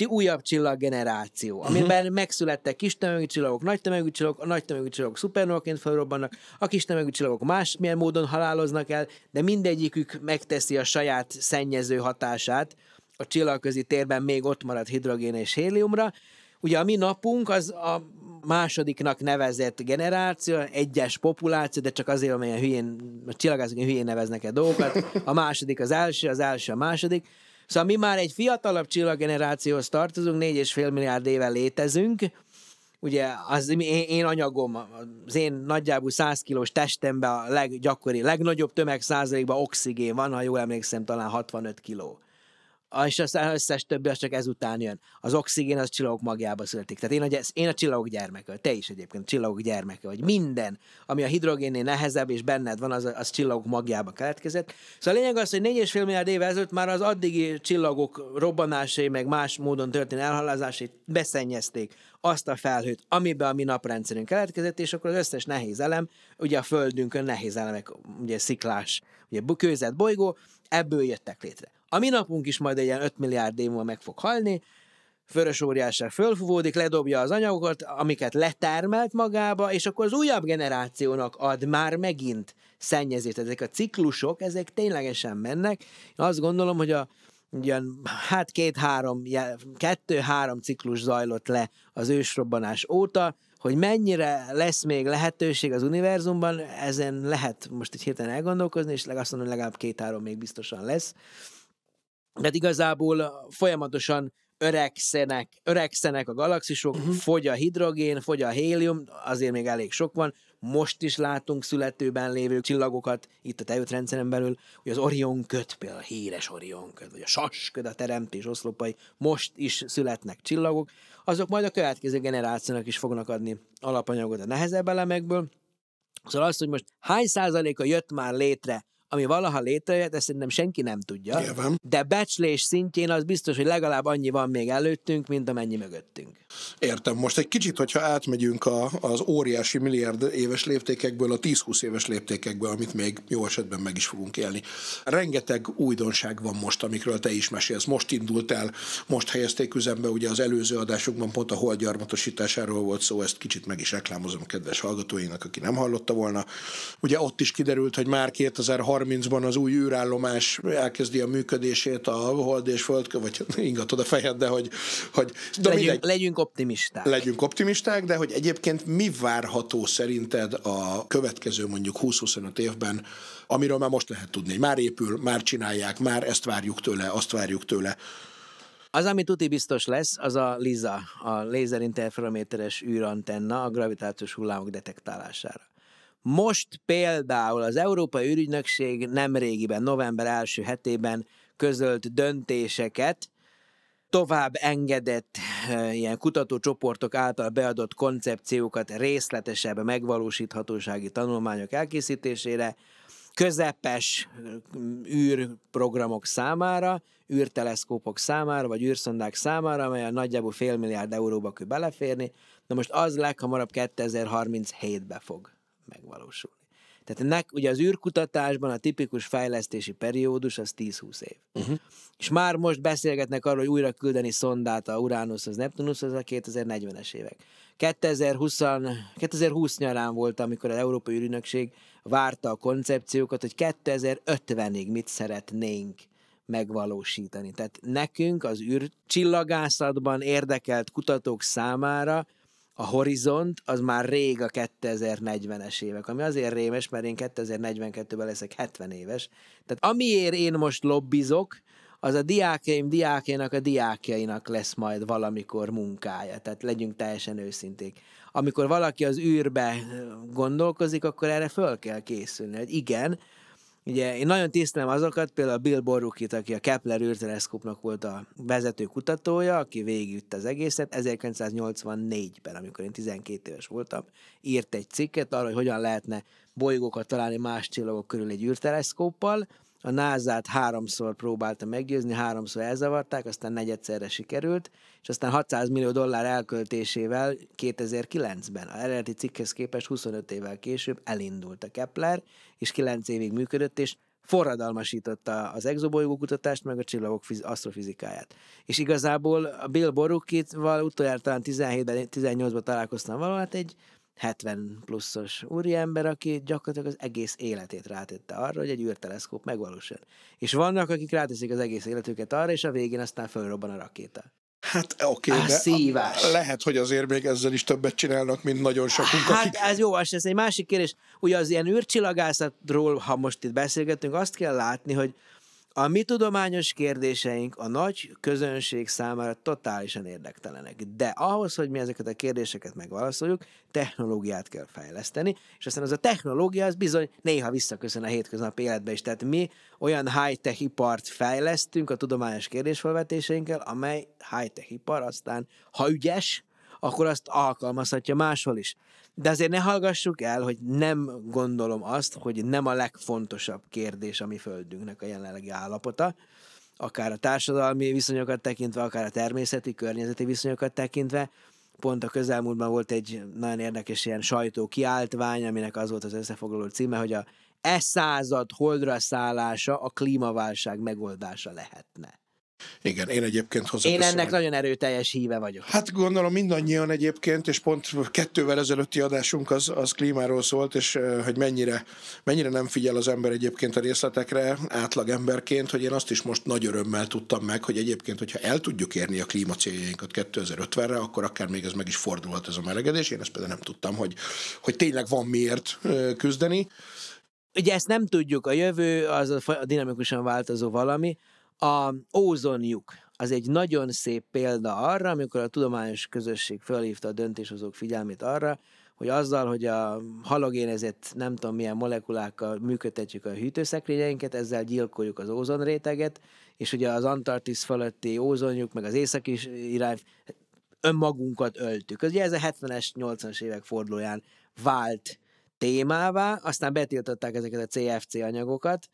Speaker 1: újabb csillaggeneráció, mhm. amiben uh-huh. megszülettek kis tömegű csillagok, nagy tömegű csillagok, a nagy tömegű csillagok szupernóként felrobbannak, a kis tömegű csillagok másmilyen módon haláloznak el, de mindegyikük megteszi a saját szennyező hatását, a csillagközi térben még ott marad hidrogén és héliumra. Ugye a mi napunk az a másodiknak nevezett generáció, egyes populáció, de csak azért, amelyen hülyén, a csillagászok hülyén neveznek el dolgokat. A második az első, az első a második. Szóval mi már egy fiatalabb csillaggenerációhoz tartozunk, négy és fél milliárd éve létezünk, ugye az én, én anyagom, az én nagyjából 100 kilós testemben a leggyakori, legnagyobb tömeg százalékban oxigén van, ha jól emlékszem, talán 65 kiló és aztán összes többi az csak ezután jön. Az oxigén az csillagok magjába születik. Tehát én a, én a csillagok gyermeke, te is egyébként a csillagok gyermeke vagy. Minden, ami a hidrogénnél nehezebb és benned van, az, az csillagok magjába keletkezett. Szóval a lényeg az, hogy 4,5 milliárd éve ezelőtt már az addigi csillagok robbanásai, meg más módon történő elhalázásait beszennyezték azt a felhőt, amiben a mi naprendszerünk keletkezett, és akkor az összes nehéz elem, ugye a Földünkön nehéz elemek, ugye sziklás, ugye kőzet bolygó, ebből jöttek létre. A mi napunk is majd egy ilyen 5 milliárd év múlva meg fog halni, vörös óriásság fölfúvódik, ledobja az anyagokat, amiket letármelt magába, és akkor az újabb generációnak ad már megint szennyezést. Ezek a ciklusok, ezek ténylegesen mennek. Én azt gondolom, hogy a ilyen hát két-három, kettő-három ciklus zajlott le az ősrobbanás óta, hogy mennyire lesz még lehetőség az univerzumban, ezen lehet most egy héten elgondolkozni, és azt mondom, hogy legalább két-három még biztosan lesz. Tehát igazából folyamatosan öregszenek, öregszenek a galaxisok, uh-huh. fogy a hidrogén, fogy a hélium, azért még elég sok van, most is látunk születőben lévő csillagokat itt a tejött rendszeren belül, hogy az Orion köt, például a híres Orion köt, vagy a Sas köt a teremtés oszlopai, most is születnek csillagok, azok majd a következő generációnak is fognak adni alapanyagot a nehezebb elemekből. Szóval azt hogy most hány százaléka jött már létre ami valaha létrejött, ezt szerintem senki nem tudja. Nyilván. De becslés szintjén az biztos, hogy legalább annyi van még
Speaker 2: előttünk, mint amennyi mögöttünk. Értem. Most egy kicsit, hogyha átmegyünk a, az óriási milliárd éves léptékekből, a 10-20 éves léptékekből, amit még jó esetben meg is fogunk élni. Rengeteg újdonság van most, amikről te is mesélsz. Most indult el, most helyezték üzembe, ugye az előző adásunkban pont a holdgyarmatosításáról volt szó, ezt kicsit meg is reklámozom kedves hallgatóinak, aki nem hallotta volna. Ugye ott is kiderült, hogy már 2030 2030-ban az új űrállomás elkezdi a működését a hold és föld, vagy ingatod a fejed, de hogy... hogy de legyünk, mindegy, legyünk optimisták. Legyünk optimisták, de hogy egyébként mi várható szerinted a következő mondjuk 20-25 évben, amiről már most lehet tudni, már épül, már csinálják, már ezt várjuk tőle, azt várjuk tőle. Az, ami tuti
Speaker 1: biztos lesz, az a LISA, a lézerinterferométeres űrantenna a gravitációs hullámok detektálására. Most például az Európai Ürügynökség nemrégiben, november első hetében közölt döntéseket, tovább engedett ilyen kutatócsoportok által beadott koncepciókat részletesebb megvalósíthatósági tanulmányok elkészítésére, közepes űrprogramok számára, űrteleszkópok számára, vagy űrszondák számára, amely nagyjából fél milliárd euróba kell beleférni. de most az leghamarabb 2037-be fog megvalósulni. Tehát ennek ugye az űrkutatásban a tipikus fejlesztési periódus az 10-20 év. Uh-huh. És már most beszélgetnek arról, hogy újra küldeni szondát a Uránuszhoz, Neptunuszhoz a 2040-es évek. 2020, 2020 nyarán volt, amikor az Európai Ürünökség várta a koncepciókat, hogy 2050-ig mit szeretnénk megvalósítani. Tehát nekünk az űrcsillagászatban érdekelt kutatók számára a Horizont az már rég a 2040-es évek, ami azért rémes, mert én 2042-ben leszek 70 éves. Tehát amiért én most lobbizok, az a diákjaim diákjainak a diákjainak lesz majd valamikor munkája. Tehát legyünk teljesen őszinték. Amikor valaki az űrbe gondolkozik, akkor erre föl kell készülni, hogy igen, Ugye én nagyon tisztelem azokat, például a Bill Borukit, aki a Kepler űrteleszkópnak volt a vezető kutatója, aki végigütte az egészet 1984-ben, amikor én 12 éves voltam, írt egy cikket arra, hogy hogyan lehetne bolygókat találni más csillagok körül egy űrteleszkóppal, a názát háromszor próbálta meggyőzni, háromszor elzavarták, aztán negyedszerre sikerült, és aztán 600 millió dollár elköltésével 2009-ben, a eredeti cikkhez képest 25 évvel később elindult a Kepler, és 9 évig működött, és forradalmasította az exobolygó kutatást, meg a csillagok fiz- asztrofizikáját. És igazából a Bill Borukitval utoljára talán 17-ben, 18-ban találkoztam valahol, hát egy 70 pluszos úriember, aki gyakorlatilag az egész életét rátette arra, hogy egy űrteleszkóp megvalósul. És vannak, akik ráteszik az egész életüket arra, és a végén aztán fölrobban a rakéta.
Speaker 2: Hát oké, okay, ah, de szívás. lehet, hogy azért még ezzel is többet csinálnak, mint nagyon sokunk. Hát akik...
Speaker 1: ez jó, az, ez egy másik kérdés. Ugye az ilyen űrcsillagászatról, ha most itt beszélgetünk, azt kell látni, hogy a mi tudományos kérdéseink a nagy közönség számára totálisan érdektelenek. De ahhoz, hogy mi ezeket a kérdéseket megválaszoljuk, technológiát kell fejleszteni, és aztán az a technológia az bizony néha visszaköszön a hétköznapi életbe is. Tehát mi olyan high-tech ipart fejlesztünk a tudományos kérdésfelvetéseinkkel, amely high-tech ipar aztán, ha ügyes, akkor azt alkalmazhatja máshol is de azért ne hallgassuk el, hogy nem gondolom azt, hogy nem a legfontosabb kérdés a mi földünknek a jelenlegi állapota, akár a társadalmi viszonyokat tekintve, akár a természeti, környezeti viszonyokat tekintve. Pont a közelmúltban volt egy nagyon érdekes ilyen sajtó kiáltvány, aminek az volt az összefoglaló címe, hogy a e század holdra szállása a klímaválság megoldása lehetne.
Speaker 2: Igen, én egyébként hozzá. Én ennek nagyon erőteljes híve vagyok. Hát gondolom mindannyian egyébként, és pont kettővel ezelőtti adásunk az, az klímáról szólt, és hogy mennyire, mennyire nem figyel az ember egyébként a részletekre átlag emberként, hogy én azt is most nagy örömmel tudtam meg, hogy egyébként, hogyha el tudjuk érni a klíma céljainkat 2050-re, akkor akár még ez meg is fordulhat ez a melegedés. Én ezt például nem tudtam, hogy, hogy tényleg van miért küzdeni. Ugye ezt nem tudjuk, a jövő az a
Speaker 1: dinamikusan változó valami, a ózonjuk az egy nagyon szép példa arra, amikor a tudományos közösség felhívta a döntéshozók figyelmét arra, hogy azzal, hogy a halogénezett nem tudom milyen molekulákkal működtetjük a hűtőszekrényeinket, ezzel gyilkoljuk az ózonréteget, és ugye az Antarktisz fölötti ózonjuk, meg az északi irány, önmagunkat öltük. Ugye ez a 70-es, 80-as évek fordulóján vált témává, aztán betiltották ezeket a CFC anyagokat,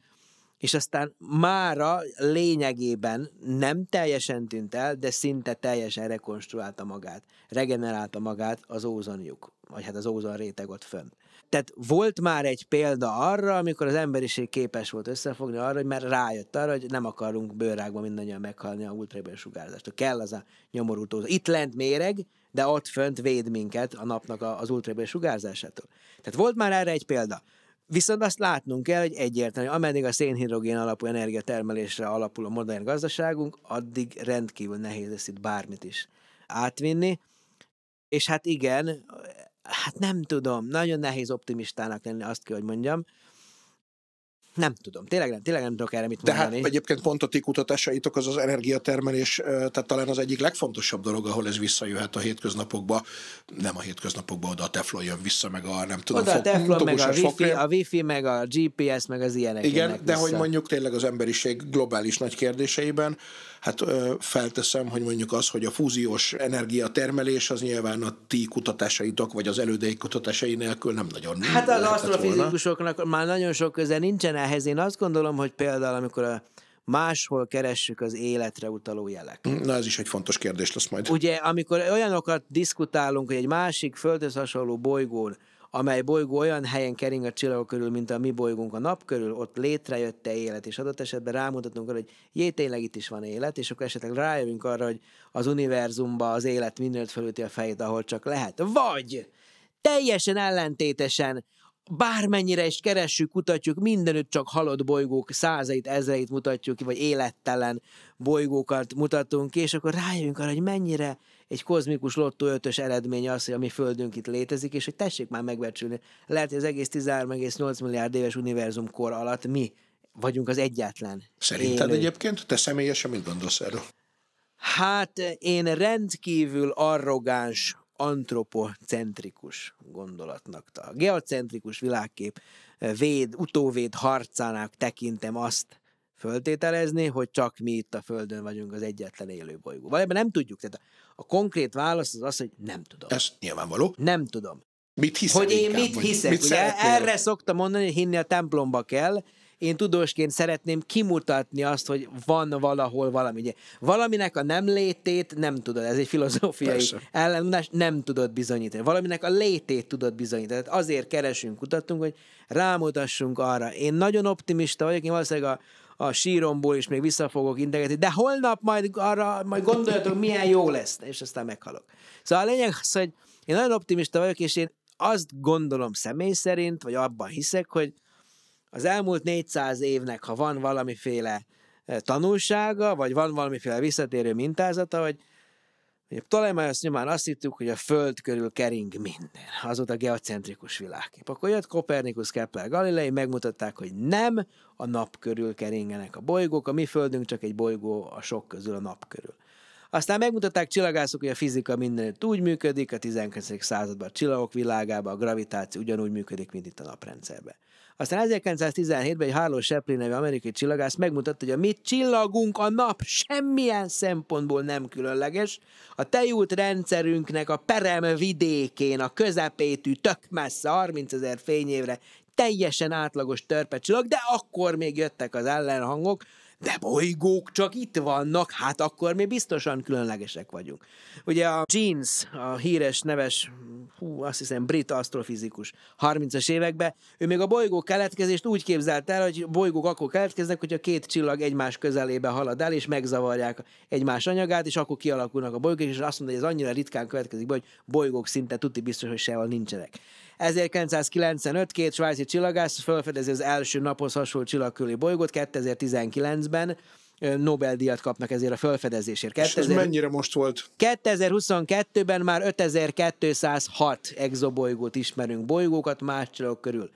Speaker 1: és aztán mára lényegében nem teljesen tűnt el, de szinte teljesen rekonstruálta magát, regenerálta magát az ózonjuk, vagy hát az ózon réteg ott fönt. Tehát volt már egy példa arra, amikor az emberiség képes volt összefogni arra, hogy már rájött arra, hogy nem akarunk bőrágban mindannyian meghalni a ultrabőr sugárzást. Kell az a nyomorult ózon. Itt lent méreg, de ott fönt véd minket a napnak az ultrabőr sugárzásától. Tehát volt már erre egy példa. Viszont azt látnunk kell, hogy egyértelmű, hogy ameddig a szénhidrogén alapú energiatermelésre alapul a modern gazdaságunk, addig rendkívül nehéz lesz itt bármit is átvinni. És hát igen, hát nem tudom, nagyon nehéz optimistának lenni, azt kell, hogy mondjam. Nem tudom, tényleg nem, tényleg nem tudok erre mit
Speaker 2: mondani. De hát egyébként pont a ti kutatásaitok az az energiatermelés, tehát talán az egyik legfontosabb dolog, ahol ez visszajöhet a hétköznapokba. Nem a hétköznapokba, oda a teflon jön vissza, meg a nem tudom, oda a teflon, meg a wifi, a
Speaker 1: wifi, meg a GPS, meg az ilyenek. Igen, de vissza. hogy mondjuk
Speaker 2: tényleg az emberiség globális nagy kérdéseiben, Hát felteszem, hogy mondjuk az, hogy a fúziós energiatermelés az nyilván a ti kutatásaitok, vagy az elődeik kutatásai nélkül nem nagyon
Speaker 1: Hát az asztrofizikusoknak már nagyon sok köze nincsen ehhez. Én azt gondolom, hogy például amikor a máshol keressük az életre utaló jelek.
Speaker 2: Na ez is egy fontos kérdés lesz majd.
Speaker 1: Ugye, amikor olyanokat diskutálunk, hogy egy másik földhöz hasonló bolygón amely bolygó olyan helyen kering a csillagok körül, mint a mi bolygónk a nap körül, ott létrejött-e élet, és adott esetben rámutatunk arra, hogy jé, tényleg itt is van élet, és akkor esetleg rájövünk arra, hogy az univerzumban az élet mindenütt fölüti a fejét, ahol csak lehet. Vagy teljesen ellentétesen bármennyire is keressük, kutatjuk, mindenütt csak halott bolygók százait, ezreit mutatjuk ki, vagy élettelen bolygókat mutatunk ki, és akkor rájövünk arra, hogy mennyire egy kozmikus lottó ötös eredménye az, hogy a mi földünk itt létezik, és hogy tessék már megbecsülni. Lehet, hogy az egész 13,8 milliárd éves univerzum kor alatt mi vagyunk az
Speaker 2: egyetlen. Szerinted élő. egyébként? Te személyesen mit gondolsz erről?
Speaker 1: Hát én rendkívül arrogáns, antropocentrikus gondolatnak. A geocentrikus világkép véd, utóvéd harcának tekintem azt, föltételezni, hogy csak mi itt a Földön vagyunk az egyetlen élő bolygó. Valójában nem tudjuk. Tehát a konkrét válasz az az, hogy nem tudom. Ez nyilvánvaló. Nem tudom.
Speaker 2: Mit hiszem Hogy én inkább, mit hiszek. Mit ugye erre
Speaker 1: szoktam mondani, hogy hinni a templomba kell, én tudósként szeretném kimutatni azt, hogy van valahol valami. Ugye, valaminek a nem létét nem tudod, ez egy filozófiai Persze. ellenmondás, nem tudod bizonyítani. Valaminek a létét tudod bizonyítani. Tehát azért keresünk, kutatunk, hogy rámutassunk arra. Én nagyon optimista vagyok, én valószínűleg a, a síromból, és még vissza fogok integetni, de holnap majd arra, majd gondoljatok, milyen jó lesz, és aztán meghalok. Szóval a lényeg az, hogy én nagyon optimista vagyok, és én azt gondolom személy szerint, vagy abban hiszek, hogy az elmúlt 400 évnek, ha van valamiféle eh, tanulsága, vagy van valamiféle visszatérő mintázata, hogy Ugye Ptolemaios nyomán azt hittük, hogy a Föld körül kering minden. Az volt a geocentrikus világkép. Akkor jött Kopernikus, Kepler, Galilei, megmutatták, hogy nem, a nap körül keringenek a bolygók, a mi Földünk csak egy bolygó a sok közül a nap körül. Aztán megmutatták csillagászok, hogy a fizika mindenütt úgy működik, a 19. században a csillagok világában a gravitáció ugyanúgy működik, mint itt a naprendszerben. Aztán 1917-ben egy Harlow Chaplin nevű amerikai csillagász megmutatta, hogy a mi csillagunk a nap semmilyen szempontból nem különleges. A tejút rendszerünknek a perem vidékén, a közepétű, tök messze, 30 ezer fényévre teljesen átlagos törpecsillag. de akkor még jöttek az ellenhangok, de bolygók csak itt vannak, hát akkor mi biztosan különlegesek vagyunk. Ugye a Jeans, a híres, neves, hú, azt hiszem brit asztrofizikus 30-as években, ő még a bolygók keletkezést úgy képzelt el, hogy bolygók akkor keletkeznek, hogyha két csillag egymás közelébe halad el, és megzavarják egymás anyagát, és akkor kialakulnak a bolygók, és azt mondja, hogy ez annyira ritkán következik be, hogy bolygók szinte tuti biztos, hogy sehol nincsenek. 1995 két svájci csillagász felfedezi az első naphoz hasonló csillagkörüli bolygót 2019-ben, Nobel-díjat kapnak ezért a felfedezésért. 2000... És ez mennyire
Speaker 2: most volt?
Speaker 1: 2022-ben már 5206 exobolygót ismerünk, bolygókat más csillagok körül.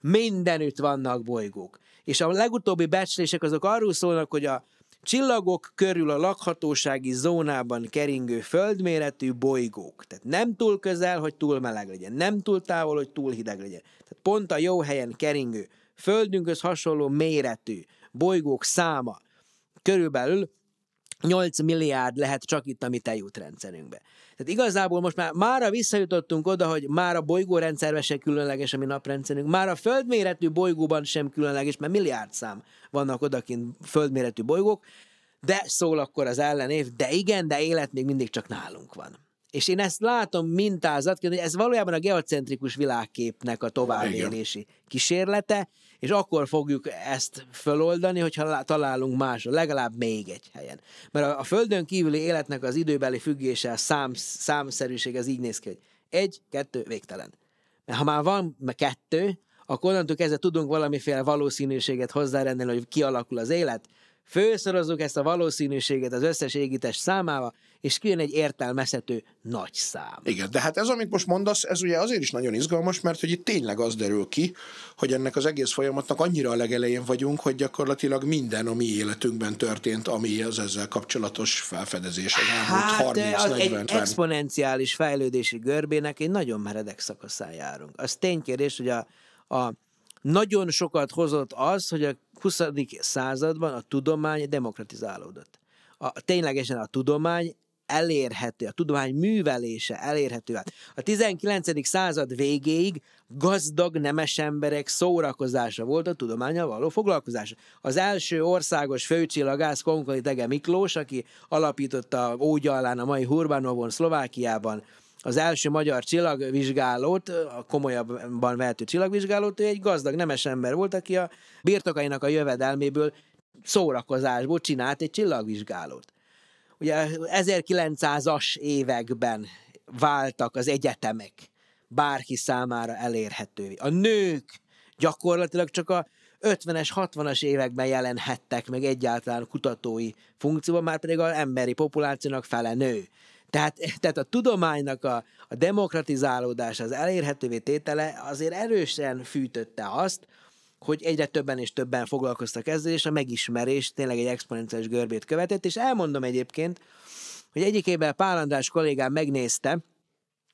Speaker 1: Mindenütt vannak bolygók. És a legutóbbi becslések azok arról szólnak, hogy a Csillagok körül a lakhatósági zónában keringő földméretű bolygók. Tehát nem túl közel, hogy túl meleg legyen, nem túl távol, hogy túl hideg legyen. Tehát pont a jó helyen keringő, földünkhöz hasonló méretű bolygók száma körülbelül 8 milliárd lehet csak itt a mi tejútrendszerünkbe. Tehát igazából most már mára visszajutottunk oda, hogy már a bolygórendszerben se különleges a mi naprendszerünk, már a földméretű bolygóban sem különleges, mert milliárd szám vannak odakint földméretű bolygók, de szól akkor az ellenév, de igen, de élet még mindig csak nálunk van. És én ezt látom mintázatként, hogy ez valójában a geocentrikus világképnek a továbbélési kísérlete, és akkor fogjuk ezt föloldani, hogyha találunk máshol, legalább még egy helyen. Mert a, a földön kívüli életnek az időbeli függése, a szám, számszerűség, az így néz ki, hogy egy, kettő, végtelen. Mert ha már van kettő, akkor onnantól kezdve tudunk valamiféle valószínűséget hozzárendelni, hogy kialakul az élet, Főszorozzuk ezt a valószínűséget az összes égítés számával, és kijön egy értelmezhető nagy szám.
Speaker 2: Igen, de hát ez, amit most mondasz, ez ugye azért is nagyon izgalmas, mert hogy itt tényleg az derül ki, hogy ennek az egész folyamatnak annyira a legelején vagyunk, hogy gyakorlatilag minden a mi életünkben történt, ami az ezzel kapcsolatos felfedezés az elmúlt hát, 30 40 egy
Speaker 1: exponenciális fejlődési görbének egy nagyon meredek szakaszán járunk. Az ténykérés, hogy a, a nagyon sokat hozott az, hogy a 20. században a tudomány demokratizálódott. A, ténylegesen a tudomány elérhető, a tudomány művelése elérhető. A 19. század végéig gazdag nemes emberek szórakozása volt a tudománya való foglalkozás. Az első országos főcsillagász Konkoli Tege Miklós, aki alapította Ógyalán a mai Hurbanovon, Szlovákiában az első magyar csillagvizsgálót, a komolyabban vehető csillagvizsgálót, ő egy gazdag, nemes ember volt, aki a birtokainak a jövedelméből szórakozásból csinált egy csillagvizsgálót. Ugye 1900-as években váltak az egyetemek bárki számára elérhetővé. A nők gyakorlatilag csak a 50-es, 60-as években jelenhettek meg egyáltalán kutatói funkcióban, már pedig az emberi populációnak fele nő. Tehát, tehát a tudománynak a, a demokratizálódás, az elérhetővé tétele azért erősen fűtötte azt, hogy egyre többen és többen foglalkoztak ezzel, és a megismerés tényleg egy exponenciális görbét követett, és elmondom egyébként, hogy egyikében Pál András kollégám megnézte,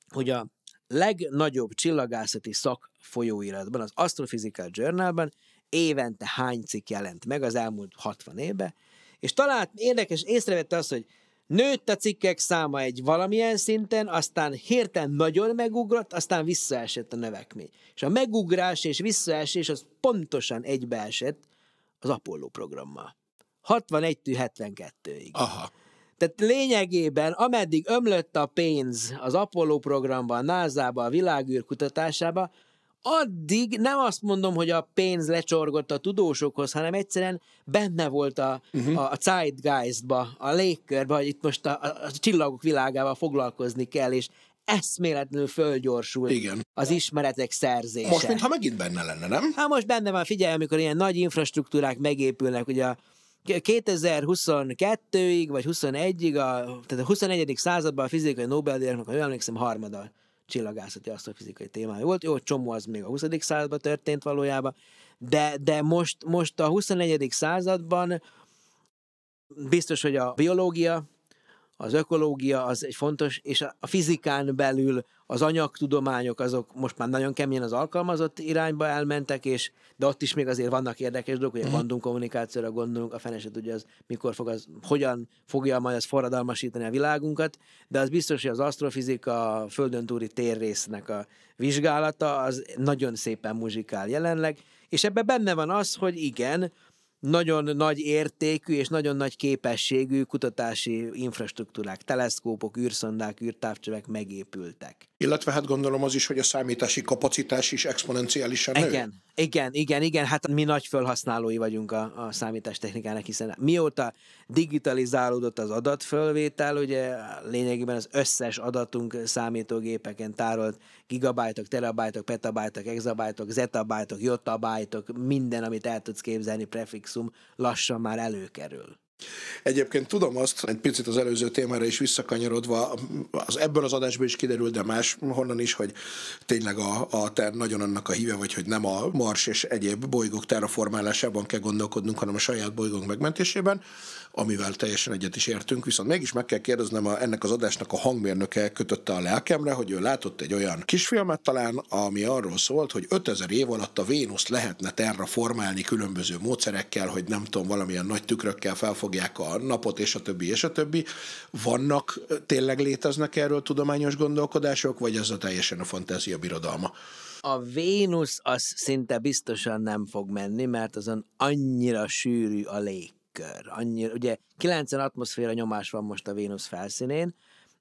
Speaker 1: hogy a legnagyobb csillagászati szak folyóiratban, az Astrophysical Journalban évente hány cikk jelent meg az elmúlt 60 évben, és talált érdekes, észrevette azt, hogy Nőtt a cikkek száma egy valamilyen szinten, aztán hirtelen nagyon megugrott, aztán visszaesett a növekmény. És a megugrás és visszaesés az pontosan egybeesett az Apollo programmal. 61-72-ig. Aha. Tehát lényegében, ameddig ömlött a pénz az Apollo programban, NASA-ba, a világűr kutatásába, addig nem azt mondom, hogy a pénz lecsorgott a tudósokhoz, hanem egyszerűen benne volt a, uh-huh. a, a zeitgeistba, a légkörbe, hogy itt most a, a, a csillagok világával foglalkozni kell, és eszméletlenül fölgyorsult Igen. az ismeretek szerzése. Most, mintha megint benne lenne, nem? Hát most benne van, figyelj, amikor ilyen nagy infrastruktúrák megépülnek, ugye a 2022-ig, vagy 21-ig, a, tehát a 21. században a fizikai Nobel-díjaknak, ha jól emlékszem, harmadal csillagászati asztrofizikai témája volt. Jó, csomó az még a 20. században történt valójában, de, de most, most a 21. században biztos, hogy a biológia az ökológia az egy fontos, és a fizikán belül az anyagtudományok azok most már nagyon keményen az alkalmazott irányba elmentek, és de ott is még azért vannak érdekes dolgok, hogy a bandunk mhm. kommunikációra gondolunk, a fene tudja, az, mikor fog az, hogyan fogja majd az forradalmasítani a világunkat, de az biztos, hogy az asztrofizika, a földön túli térrésznek a vizsgálata az nagyon szépen muzsikál jelenleg, és ebben benne van az, hogy igen, nagyon nagy értékű és nagyon nagy képességű kutatási infrastruktúrák, teleszkópok,
Speaker 2: űrszondák, űrtávcsövek megépültek. Illetve hát gondolom az is, hogy a számítási kapacitás is exponenciálisan nő. Igen,
Speaker 1: igen, igen, igen. Hát mi nagy felhasználói vagyunk a, a számítástechnikának, hiszen mióta digitalizálódott az adatfölvétel, ugye lényegében az összes adatunk számítógépeken tárolt gigabájtok, terabájtok, petabájtok, exabájtok, zetabájtok, jotabájtok, minden, amit el tudsz képzelni, prefixum
Speaker 2: lassan már előkerül. Egyébként tudom azt, egy picit az előző témára is visszakanyarodva, az ebből az adásból is kiderült, de más honnan is, hogy tényleg a, a ter nagyon annak a híve vagy, hogy nem a Mars és egyéb bolygók terraformálásában kell gondolkodnunk, hanem a saját bolygónk megmentésében, amivel teljesen egyet is értünk, viszont mégis meg kell kérdeznem, a, ennek az adásnak a hangmérnöke kötötte a lelkemre, hogy ő látott egy olyan kisfilmet talán, ami arról szólt, hogy 5000 év alatt a Vénuszt lehetne terraformálni különböző módszerekkel, hogy nem tudom, valamilyen nagy tükrökkel felfog fogják a napot, és a többi, és a többi. Vannak, tényleg léteznek erről tudományos gondolkodások, vagy ez a teljesen a fantázia birodalma?
Speaker 1: A Vénusz az szinte biztosan nem fog menni, mert azon annyira sűrű a légkör. Annyira, ugye 90 atmoszféra nyomás van most a Vénusz felszínén,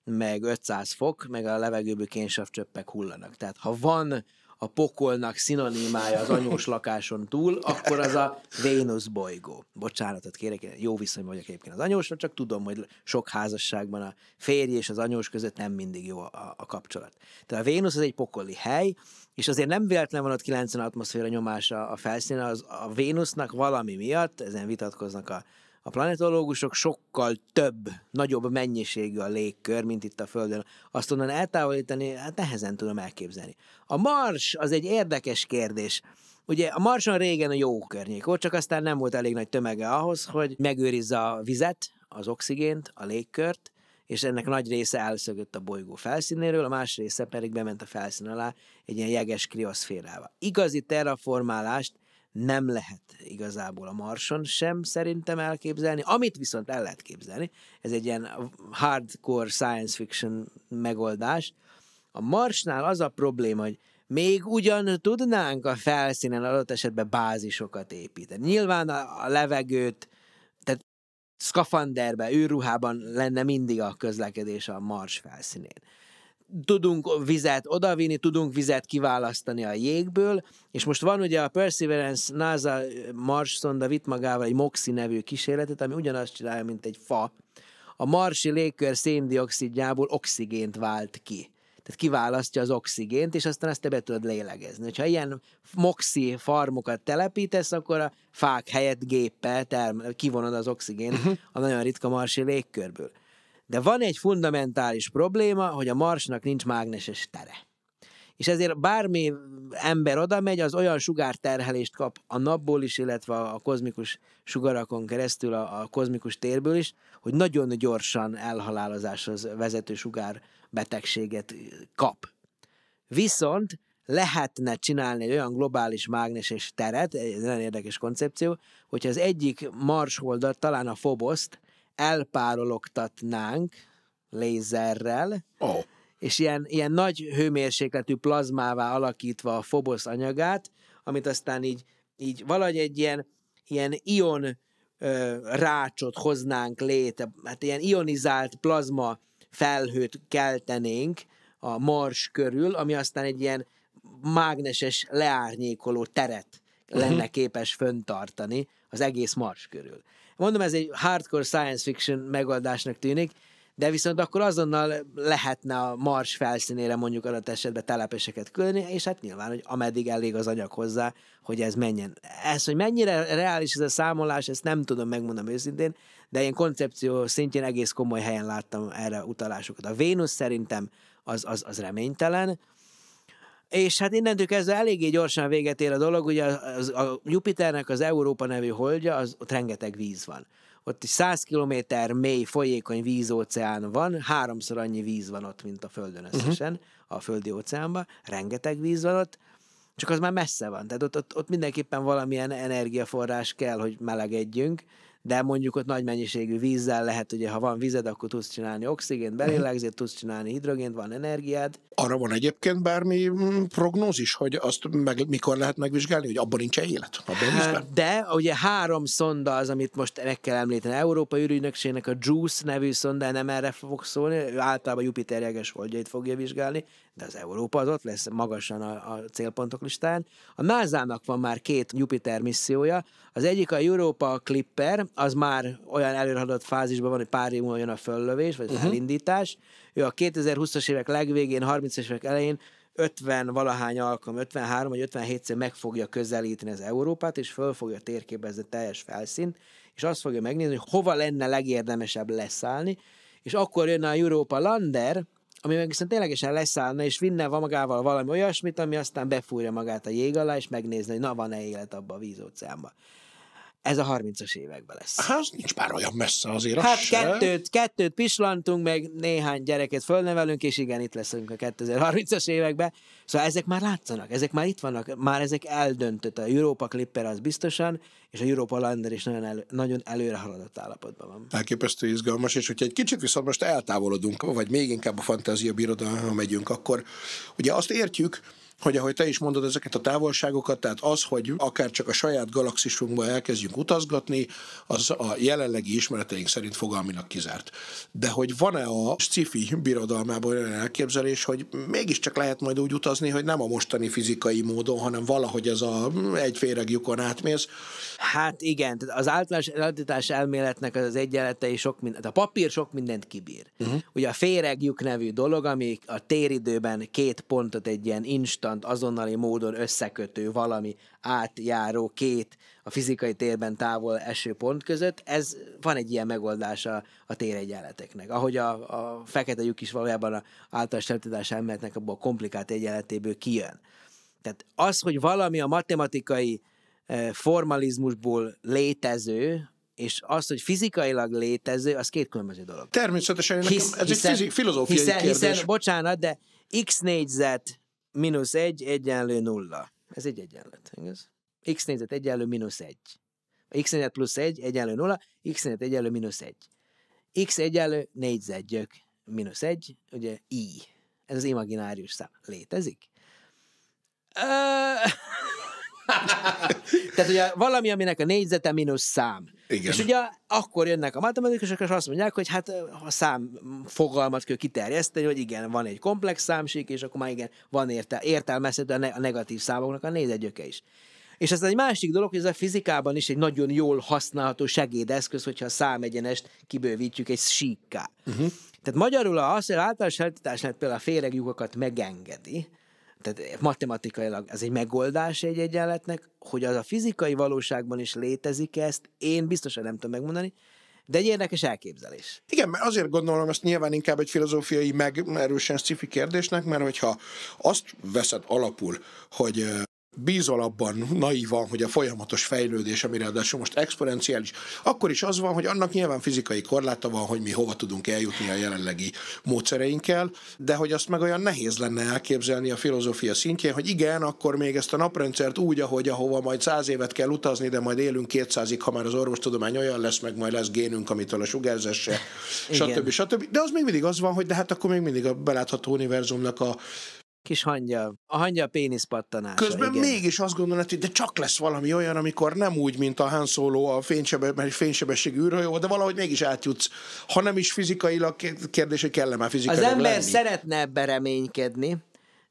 Speaker 1: meg 500 fok, meg a levegőből kénsavcsöppek hullanak. Tehát ha van a pokolnak szinonimája az anyós lakáson túl, akkor az a Vénusz bolygó. Bocsánatot kérek, én jó viszony vagyok egyébként az anyósra, csak tudom, hogy sok házasságban a férj és az anyós között nem mindig jó a, a kapcsolat. Tehát a Vénusz az egy pokoli hely, és azért nem véletlen van ott 90 atmoszféra nyomása a felszínen, az a Vénusznak valami miatt, ezen vitatkoznak a a planetológusok sokkal több, nagyobb mennyiségű a légkör, mint itt a Földön. Azt onnan eltávolítani, hát nehezen tudom elképzelni. A Mars az egy érdekes kérdés. Ugye a Marson régen a jó környék volt, csak aztán nem volt elég nagy tömege ahhoz, hogy megőrizze a vizet, az oxigént, a légkört, és ennek nagy része elszögött a bolygó felszínéről, a más része pedig bement a felszín alá egy ilyen jeges krioszférával. Igazi terraformálást nem lehet igazából a Marson sem szerintem elképzelni. Amit viszont el lehet képzelni, ez egy ilyen hardcore science fiction megoldás. A Marsnál az a probléma, hogy még ugyan tudnánk a felszínen adott esetben bázisokat építeni. Nyilván a levegőt, tehát szkafanderbe, űrruhában lenne mindig a közlekedés a Mars felszínén tudunk vizet odavinni, tudunk vizet kiválasztani a jégből, és most van ugye a Perseverance NASA Mars szonda vitt magával egy MOXI nevű kísérletet, ami ugyanazt csinálja, mint egy fa. A marsi légkör széndiokszidjából oxigént vált ki. Tehát kiválasztja az oxigént, és aztán ezt te be tudod lélegezni. Ha ilyen moxi farmokat telepítesz, akkor a fák helyett géppel term- kivonod az oxigént mhm. a nagyon ritka marsi légkörből. De van egy fundamentális probléma, hogy a Marsnak nincs mágneses tere. És ezért bármi ember oda megy, az olyan sugárterhelést kap a napból is, illetve a kozmikus sugarakon keresztül, a, a kozmikus térből is, hogy nagyon gyorsan elhalálozáshoz vezető sugár betegséget kap. Viszont lehetne csinálni egy olyan globális mágneses teret, egy nagyon érdekes koncepció, hogyha az egyik marsholdat, talán a Phoboszt, elpárologtatnánk lézerrel, oh. és ilyen, ilyen nagy hőmérsékletű plazmává alakítva a fobosz anyagát, amit aztán így, így valahogy egy ilyen, ilyen ion ö, rácsot hoznánk léte, hát ilyen ionizált plazma felhőt keltenénk a mars körül, ami aztán egy ilyen mágneses leárnyékoló teret lenne mhm. képes föntartani az egész mars körül. Mondom, ez egy hardcore science fiction megoldásnak tűnik, de viszont akkor azonnal lehetne a Mars felszínére mondjuk adott esetben telepeseket küldeni, és hát nyilván, hogy ameddig elég az anyag hozzá, hogy ez menjen. Ez, hogy mennyire reális ez a számolás, ezt nem tudom megmondom őszintén, de ilyen koncepció szintjén egész komoly helyen láttam erre utalásokat. A Vénusz szerintem az, az, az reménytelen, és hát innentől kezdve eléggé gyorsan véget ér a dolog, ugye az, a Jupiternek az Európa nevű holdja, az, ott rengeteg víz van. Ott 100 kilométer mély folyékony vízóceán van, háromszor annyi víz van ott, mint a Földön mhm. összesen, uh-huh. a földi óceánban, rengeteg víz van ott, csak az már messze van, tehát ott, ott, ott mindenképpen valamilyen energiaforrás kell, hogy melegedjünk, de mondjuk ott nagy mennyiségű vízzel lehet, ugye ha van vized, akkor tudsz csinálni oxigént, belélegzést, mhm.
Speaker 2: tudsz csinálni hidrogént, van energiád. Arra van egyébként bármi mm, prognózis, hogy azt meg, mikor lehet megvizsgálni, hogy abban nincs élet? Abban hát, de ugye három
Speaker 1: szonda az, amit most meg kell említeni. Európai Ürügynökségnek a JUICE nevű szonda nem erre fog szólni, általában Jupiter jeges holdjait fogja vizsgálni, de az Európa az ott lesz magasan a, a célpontok listán. A NASA-nak van már két Jupiter missziója, az egyik a Europa Clipper, az már olyan előrehaladott fázisban van, hogy pár év múlva jön a föllövés, vagy az uh-huh. elindítás. Ő a 2020-as évek legvégén, 30 es évek elején 50 valahány alkalom, 53 vagy 57-szer meg fogja közelíteni az Európát, és föl fogja térképezni teljes felszínt, és azt fogja megnézni, hogy hova lenne legérdemesebb leszállni, és akkor jön a Europa Lander, ami meg viszont ténylegesen leszállna, és vinne magával valami olyasmit, ami aztán befújja magát a jég alá, és megnézne, hogy na van-e élet abba a vízóceánban ez a 30-as években lesz. Hát, nincs
Speaker 2: már olyan messze azért. Hát az kettőt,
Speaker 1: se. kettőt pislantunk, meg néhány gyereket fölnevelünk, és igen, itt leszünk a 2030-as években. Szóval ezek már látszanak, ezek már itt vannak, már ezek eldöntött. A Európa Clipper az biztosan, és a Európa Lander is nagyon, elő, nagyon előre haladott állapotban van.
Speaker 2: Elképesztő izgalmas, és hogyha egy kicsit viszont most eltávolodunk, vagy még inkább a fantázia birodalma megyünk, akkor ugye azt értjük, hogy ahogy te is mondod ezeket a távolságokat, tehát az, hogy akár csak a saját galaxisunkba elkezdjünk utazgatni, az a jelenlegi ismereteink szerint fogalminak kizárt. De hogy van-e a sci-fi birodalmában olyan elképzelés, hogy mégiscsak lehet majd úgy utazni, hogy nem a mostani fizikai módon, hanem valahogy ez a egy féreg lyukon átmész? Hát igen, az általános
Speaker 1: realitás elméletnek az egyenletei sok mindent, a papír sok mindent kibír. Uh-huh. Ugye a lyuk nevű dolog, ami a téridőben két pontot egy ilyen instant konstant, azonnali módon összekötő valami átjáró két a fizikai térben távol eső pont között, ez van egy ilyen megoldása a téregyenleteknek. Ahogy a, a fekete lyuk is valójában a általános telepítás elméletnek abból a komplikált egyenletéből kijön. Tehát az, hogy valami a matematikai e, formalizmusból létező, és az, hogy fizikailag létező, az két különböző dolog. Természetesen, Hisz, ez hiszen, egy fizik, filozófiai hiszen, kérdés. Hiszen, bocsánat, de x négyzet mínusz 1 egyenlő 0. Ez egy egyenlet, igaz? x négyzet egyenlő mínusz 1. x négyzet plusz 1 egyenlő 0, x négyzet egyenlő mínusz 1. x egyenlő négyzetgyök mínusz 1, ugye i. Ez az imaginárius szám. Létezik? Tehát ugye valami, aminek a négyzete mínusz szám. Igen. És ugye akkor jönnek a matematikusok, és azt mondják, hogy hát a szám fogalmat kell kiterjeszteni, hogy igen, van egy komplex számsík, és akkor már igen, van értel, értelmezhető a, ne- a negatív számoknak a nézegyöke is. És ez egy másik dolog, hogy ez a fizikában is egy nagyon jól használható segédeszköz, hogyha a számegyenest kibővítjük egy síkká. Uh-huh. Tehát magyarul az, hogy általános feltétásnál például a féreglyukakat megengedi, tehát matematikailag ez egy megoldás egy egyenletnek, hogy az a fizikai valóságban is létezik ezt, én biztosan nem tudom megmondani, de egy érdekes elképzelés.
Speaker 2: Igen, mert azért gondolom ezt nyilván inkább egy filozófiai, meg erősen sci kérdésnek, mert hogyha azt veszed alapul, hogy bízol abban naívan, hogy a folyamatos fejlődés, amire adásul most exponenciális, akkor is az van, hogy annak nyilván fizikai korláta van, hogy mi hova tudunk eljutni a jelenlegi módszereinkkel, de hogy azt meg olyan nehéz lenne elképzelni a filozófia szintjén, hogy igen, akkor még ezt a naprendszert úgy, ahogy ahova majd száz évet kell utazni, de majd élünk 200 ha már az orvostudomány olyan lesz, meg majd lesz génünk, amitől a sugárzás stb. stb. De az még mindig az van, hogy de hát akkor még mindig a belátható univerzumnak a kis hangya, a hangya pénisz pattanása. Közben igen. mégis azt gondolod, hogy de csak lesz valami olyan, amikor nem úgy, mint a Han Solo a fénysebe, fénysebességű űrhajó, de valahogy mégis átjutsz. Ha nem is fizikailag, kérdés, hogy kell-e már fizikailag Az ember lenni.
Speaker 1: szeretne ebbe reménykedni,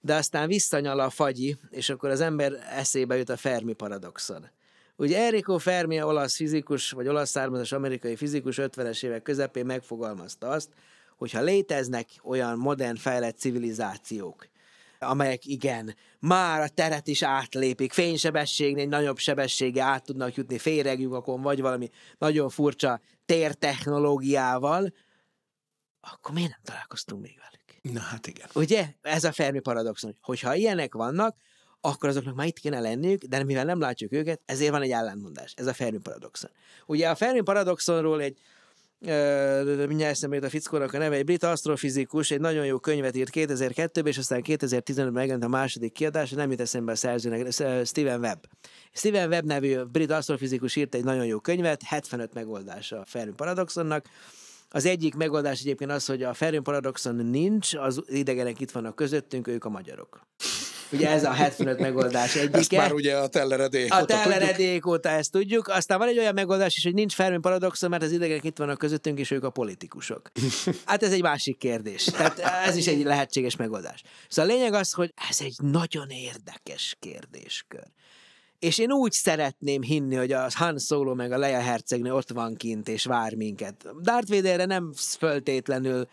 Speaker 1: de aztán visszanyal a fagyi, és akkor az ember eszébe jut a Fermi paradoxon. Ugye Enrico Fermi, olasz fizikus, vagy olasz származás amerikai fizikus 50-es évek közepén megfogalmazta azt, hogy ha léteznek olyan modern fejlett civilizációk, amelyek igen, már a teret is átlépik, fénysebességnél nagyobb sebessége át tudnak jutni féregjukakon, vagy valami nagyon furcsa tértechnológiával, akkor miért nem találkoztunk még
Speaker 2: velük? Na hát igen.
Speaker 1: Ugye? Ez a Fermi paradoxon, hogyha ilyenek vannak, akkor azoknak már itt kéne lenniük, de mivel nem látjuk őket, ezért van egy ellentmondás. Ez a Fermi paradoxon. Ugye a Fermi paradoxonról egy mindjárt eszembe a fickónak a neve, egy brit asztrofizikus, egy nagyon jó könyvet írt 2002-ben, és aztán 2015-ben megjelent a második kiadása, nem jut eszembe a szerzőnek, Steven Webb. Steven Webb nevű brit asztrofizikus írt egy nagyon jó könyvet, 75 megoldása a Fermi paradoxonnak, az egyik megoldás egyébként az, hogy a Fermi paradoxon nincs, az idegenek itt vannak közöttünk, ők a magyarok. Ugye ez a 75 megoldás
Speaker 2: egyike. Ezt már ugye a telleredék A telleredék
Speaker 1: óta ezt tudjuk. Aztán van egy olyan megoldás is, hogy nincs Fermi paradoxon, mert az idegek itt vannak közöttünk, és ők a politikusok. Hát ez egy másik kérdés. Tehát ez is egy lehetséges megoldás. Szóval a lényeg az, hogy ez egy nagyon érdekes kérdéskör. És én úgy szeretném hinni, hogy a Han Solo meg a Leia hercegnő ott van kint és vár minket. Darth Vaderre nem föltétlenül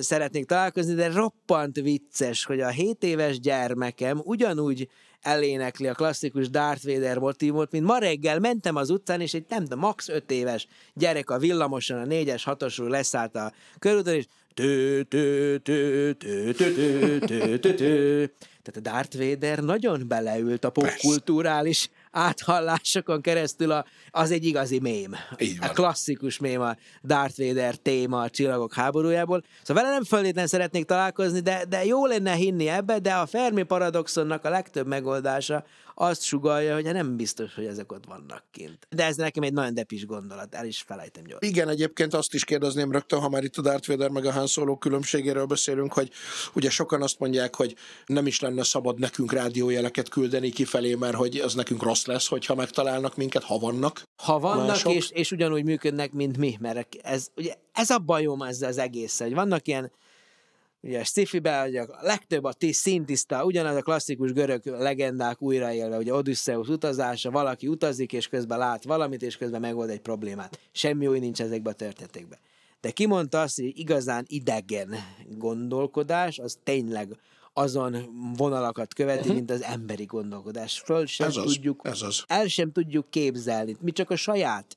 Speaker 1: szeretnék találkozni, de roppant vicces, hogy a 7 éves gyermekem ugyanúgy elénekli a klasszikus Darth Vader motivot, mint ma reggel mentem az utcán, és egy nem, de max 5 éves gyerek a villamoson, a 4-es, 6 leszállt a körúton, és tő, tő, tő, tő, tő, tő, tő, tő, tő. Tehát a Darth Vader nagyon beleült a popkulturális áthallásokon keresztül a, az egy igazi mém. Így van. A klasszikus mém a Darth Vader téma a csillagok háborújából. Szóval vele nem fölétlen szeretnék találkozni, de, de jó lenne hinni ebbe, de a Fermi paradoxonnak a legtöbb megoldása azt sugalja, hogy nem biztos, hogy ezek ott vannak kint.
Speaker 2: De ez nekem egy nagyon depis gondolat,
Speaker 1: el is felejtem gyorsan.
Speaker 2: Igen, egyébként azt is kérdezném rögtön, ha már itt a Darth Vader meg a Han Solo különbségéről beszélünk, hogy ugye sokan azt mondják, hogy nem is lenne szabad nekünk rádiójeleket küldeni kifelé, mert hogy az nekünk rossz lesz, hogyha megtalálnak minket, ha vannak. Ha vannak, mások.
Speaker 1: és, és ugyanúgy működnek, mint mi, mert ez, ugye, ez a bajom ezzel az egész, hogy vannak ilyen ugye sci-fibe, a legtöbb a tíz szintiszta, ugyanaz a klasszikus görög legendák újraélve, ugye Odysseus utazása, valaki utazik, és közben lát valamit, és közben megold egy problémát. Semmi új nincs ezekbe a történetekben. De kimondta azt, hogy igazán idegen gondolkodás, az tényleg azon vonalakat követi, mhm. mint az emberi gondolkodás. Föl sem ez tudjuk, ez az. el sem tudjuk képzelni. Mi csak a saját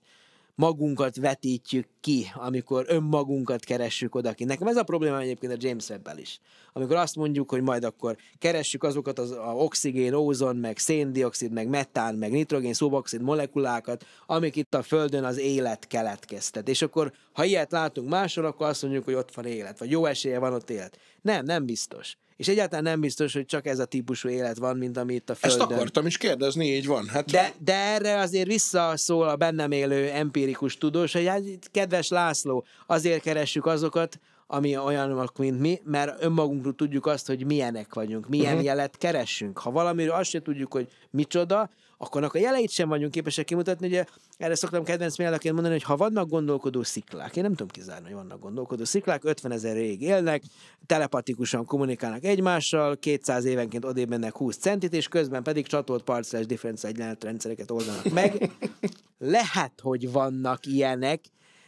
Speaker 1: magunkat vetítjük ki, amikor önmagunkat keressük ki. Nekem ez a probléma egyébként a James Webb-el is. Amikor azt mondjuk, hogy majd akkor keressük azokat az a oxigén, ózon, meg széndiokszid, meg metán, meg nitrogén, szóboxid molekulákat, amik itt a Földön az élet keletkeztet. És akkor, ha ilyet látunk máshol, akkor azt mondjuk, hogy ott van élet, vagy jó esélye van ott élet. Nem, nem biztos és egyáltalán nem biztos, hogy csak ez a típusú élet van, mint ami itt a Földön. Ezt akartam
Speaker 2: is kérdezni, így van.
Speaker 1: Hát... De, de erre azért visszaszól a bennem élő empirikus tudós, hogy hát, kedves László, azért keressük azokat, ami olyanok, mint mi, mert önmagunkról tudjuk azt, hogy milyenek vagyunk, milyen uh-huh. jelet keressünk. Ha valamiről azt se tudjuk, hogy micsoda, akkor a jeleit sem vagyunk képesek kimutatni. Ugye erre szoktam kedvenc mérleként mondani, hogy ha vannak gondolkodó sziklák, én nem tudom kizárni, hogy vannak gondolkodó sziklák, 50 ezer rég élnek, telepatikusan kommunikálnak egymással, 200 évenként odébb mennek 20 centit, és közben pedig csatolt parcellás egyenlet rendszereket oldanak meg. Lehet, hogy vannak ilyenek,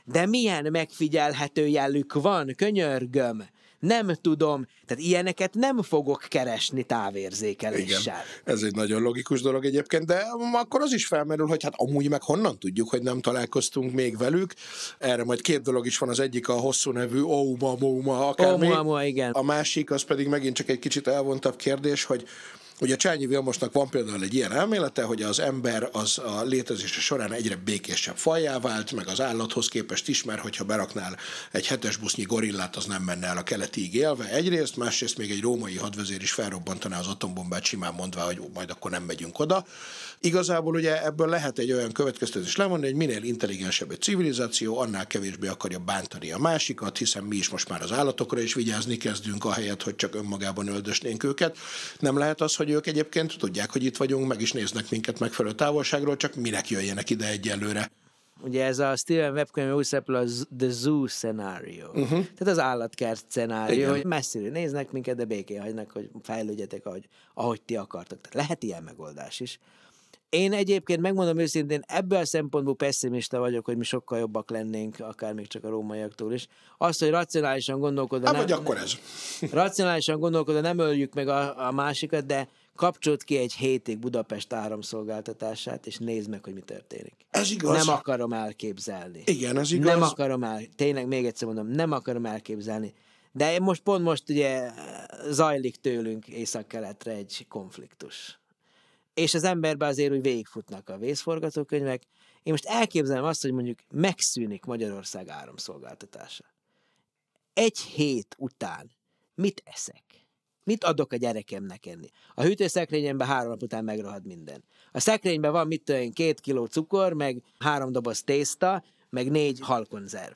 Speaker 1: de milyen megfigyelhető jelük van, könyörgöm nem
Speaker 2: tudom, tehát ilyeneket nem fogok keresni távérzékeléssel. Igen. Ez egy nagyon logikus dolog egyébként, de akkor az is felmerül, hogy hát amúgy meg honnan tudjuk, hogy nem találkoztunk még velük. Erre majd két dolog is van, az egyik a hosszú nevű Ouma Mouma akármi. Ouma, igen. A másik az pedig megint csak egy kicsit elvontabb kérdés, hogy Ugye Csányi Vilmosnak van például egy ilyen elmélete, hogy az ember az a létezése során egyre békésebb fajjá vált, meg az állathoz képest is, mert hogyha beraknál egy hetes busznyi gorillát, az nem menne el a keletiig élve egyrészt, másrészt még egy római hadvezér is felrobbantaná az atombombát, simán mondva hogy majd akkor nem megyünk oda. Igazából ugye ebből lehet egy olyan következtetés levonni, hogy minél intelligensebb egy civilizáció, annál kevésbé akarja bántani a másikat, hiszen mi is most már az állatokra is vigyázni kezdünk, ahelyett, hogy csak önmagában öldösnénk őket. Nem lehet az, hogy ők egyébként tudják, hogy itt vagyunk, meg is néznek minket megfelelő távolságról, csak minek jöjjenek ide egyelőre.
Speaker 1: Ugye ez a Steven Webb könyvben úgy szerepel a The Zoo szenárió. Uh-huh. Mhm. Tehát az állatkert szenárió, hogy messziről néznek minket, de békén hagynak, hogy fejlődjetek, ahogy, ahogy ti akartok. Tehát lehet ilyen megoldás is. Én egyébként megmondom őszintén, ebből a szempontból pessimista vagyok, hogy mi sokkal jobbak lennénk, akár még csak a rómaiaktól is. Azt, hogy racionálisan gondolkodva... Há, nem, vagy akkor ez. Racionálisan gondolkodva nem öljük meg a, a másikat, de kapcsolt ki egy hétig Budapest áramszolgáltatását, és nézd meg, hogy mi történik. Ez igaz. Nem akarom elképzelni. Igen, ez igaz. Nem akarom el, tényleg még egyszer mondom, nem akarom elképzelni. De most pont most ugye zajlik tőlünk észak-keletre egy konfliktus és az emberbe azért úgy végigfutnak a vészforgatókönyvek. Én most elképzelem azt, hogy mondjuk megszűnik Magyarország áramszolgáltatása. Egy hét után mit eszek? Mit adok a gyerekemnek enni? A hűtőszekrényemben három nap után megrohad minden. A szekrényben van mit tudom én, két kiló cukor, meg három doboz tészta, meg négy halkonzerv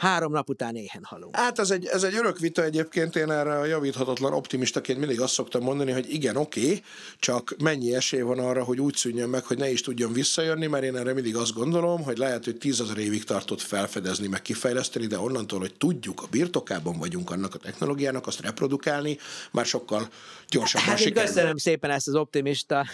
Speaker 1: három nap után éhen halunk.
Speaker 2: Hát ez egy, ez egy örök vita egyébként, én erre a javíthatatlan optimistaként mindig azt szoktam mondani, hogy igen, oké, okay, csak mennyi esély van arra, hogy úgy szűnjön meg, hogy ne is tudjon visszajönni, mert én erre mindig azt gondolom, hogy lehet, hogy tízezer évig tartott felfedezni, meg kifejleszteni, de onnantól, hogy tudjuk, a birtokában vagyunk annak a technológiának, azt reprodukálni, már sokkal gyorsabban hát sikerül. Köszönöm szépen ezt az optimista,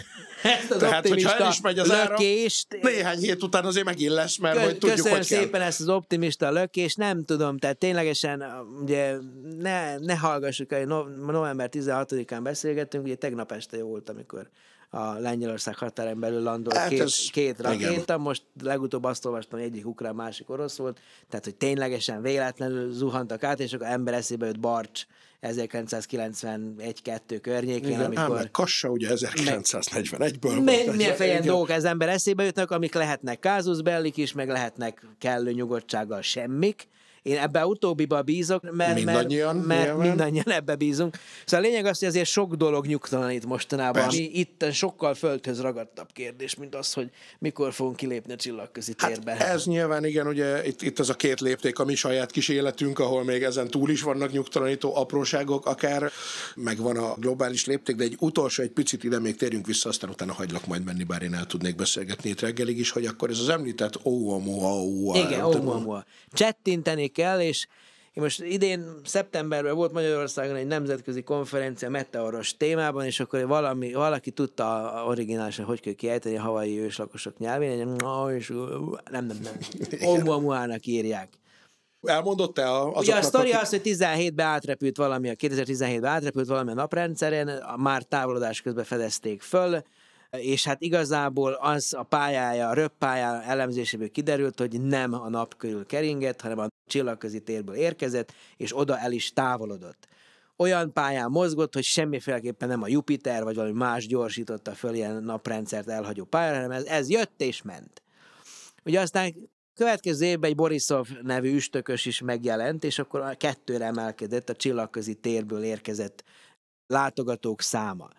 Speaker 2: ezt az Tehát, optimista el is megy az lökést. Ára, néhány hét után azért megint lesz, mert Kö- hogy tudjuk, köszönöm hogy kell. szépen
Speaker 1: ezt az optimista lökést, nem tudom, tehát ténylegesen ugye ne, ne hallgassuk el, november 16-án beszélgettünk, ugye tegnap este jó volt, amikor a Lengyelország határen belül landolt hát két, ez, két rakéta, igen. most legutóbb azt olvastam, hogy egyik ukrán, másik orosz volt, tehát hogy ténylegesen véletlenül zuhantak át, és akkor ember eszébe jött Barcs, 1991-2 környékén, Igen, amikor... Ám,
Speaker 2: Kassa ugye 1941-ből. Mi, milyen dolgok
Speaker 1: az ember eszébe jutnak, amik lehetnek kázuszbellik is, meg lehetnek kellő nyugodtsággal semmik, én ebbe utóbbiba bízok, mert mindannyian, mert, mindannyian ebbe bízunk. Szóval a lényeg az, hogy azért sok dolog nyugtalanít mostanában, ami itten sokkal földhöz ragadtabb kérdés, mint az, hogy mikor fogunk kilépni a csillagközi hát térbe. Hát
Speaker 2: ez nyilván igen, ugye itt, itt ez a két lépték, a mi saját kis életünk, ahol még ezen túl is vannak nyugtalanító apróságok, akár meg van a globális lépték, de egy utolsó, egy picit ide még térjünk vissza, aztán utána hagylak majd menni, bár én el tudnék beszélgetni itt reggelig is, hogy akkor ez az említett óamóa, Igen, óamóa.
Speaker 1: Csettinteni kell, és én most idén szeptemberben volt Magyarországon egy nemzetközi konferencia meteoros témában, és akkor valami, valaki tudta originálisan, hogy kell kiejteni a havai őslakosok nyelvén, és, és nem, nem, nem, Oumuamuának írják.
Speaker 2: Elmondott el azoknak, Ugye a sztori akik... az,
Speaker 1: hogy 17-ben átrepült valami, a 2017-ben átrepült valami a naprendszeren, már távolodás közben fedezték föl, és hát igazából az a pályája, a röppálya, elemzéséből kiderült, hogy nem a nap körül keringett, hanem a csillagközi térből érkezett, és oda el is távolodott olyan pályán mozgott, hogy semmiféleképpen nem a Jupiter, vagy valami más gyorsította föl ilyen naprendszert elhagyó pályára, hanem ez, ez jött és ment. Ugye aztán következő évben egy Borisov nevű üstökös is megjelent, és akkor a kettőre emelkedett a csillagközi térből érkezett látogatók száma.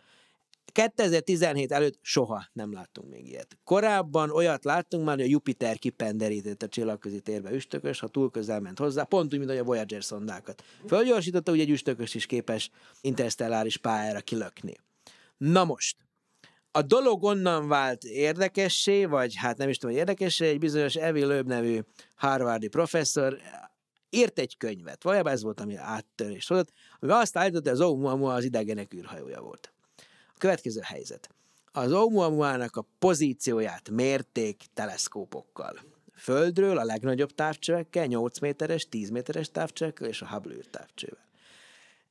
Speaker 1: 2017 előtt soha nem láttunk még ilyet. Korábban olyat láttunk már, hogy a Jupiter kipenderített a csillagközi térbe üstökös, ha túl közel ment hozzá, pont úgy, mint a Voyager szondákat. Fölgyorsította, hogy egy üstökös is képes interstelláris pályára kilökni. Na most, a dolog onnan vált érdekessé, vagy hát nem is tudom, hogy érdekessé, egy bizonyos Evi Lööb nevű harvardi professzor írt egy könyvet, valójában ez volt, ami áttörést hozott, ami azt állította, hogy az Oumuamua az idegenek űrhajója volt. Következő helyzet. Az Oumuamua-nak a pozícióját mérték teleszkópokkal. Földről a legnagyobb távcsövekkel, 8 méteres, 10 méteres távcsövekkel és a Hubble távcsővel.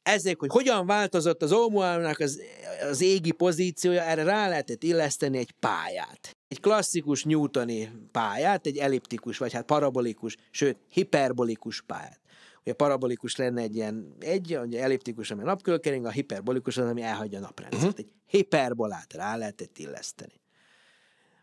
Speaker 1: Ezért, hogy hogyan változott az Oumuamua-nak az, az égi pozíciója, erre rá lehetett illeszteni egy pályát. Egy klasszikus newtoni pályát, egy elliptikus, vagy hát parabolikus, sőt, hiperbolikus pályát a parabolikus lenne egy ilyen egy, ugye elliptikus, ami a napkörkering, a hiperbolikus az, ami elhagyja a naprendszert. Uh-huh. Egy hiperbolát rá lehetett illeszteni.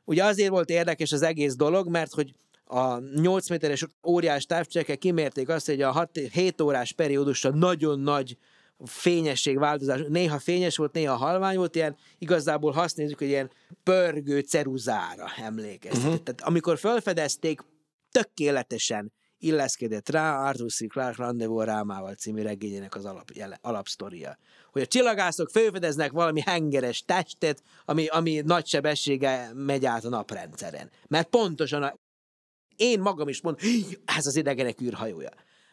Speaker 1: Ugye azért volt érdekes az egész dolog, mert hogy a 8 méteres óriás távcsövekkel kimérték azt, hogy a 6, 7 órás periódusra nagyon nagy fényesség változás, néha fényes volt, néha halvány volt, ilyen igazából használjuk, hogy ilyen pörgő ceruzára emlékeztet. Uh-huh. Tehát amikor felfedezték tökéletesen illeszkedett rá Arthur C. Clarke Rendezvous Rámával című regényének az alap, jele, alapsztoria. Hogy a csillagászok felfedeznek valami hengeres testet, ami, ami nagy sebessége megy át a naprendszeren. Mert pontosan a... én magam is mondom, ez az idegenek űrhajója.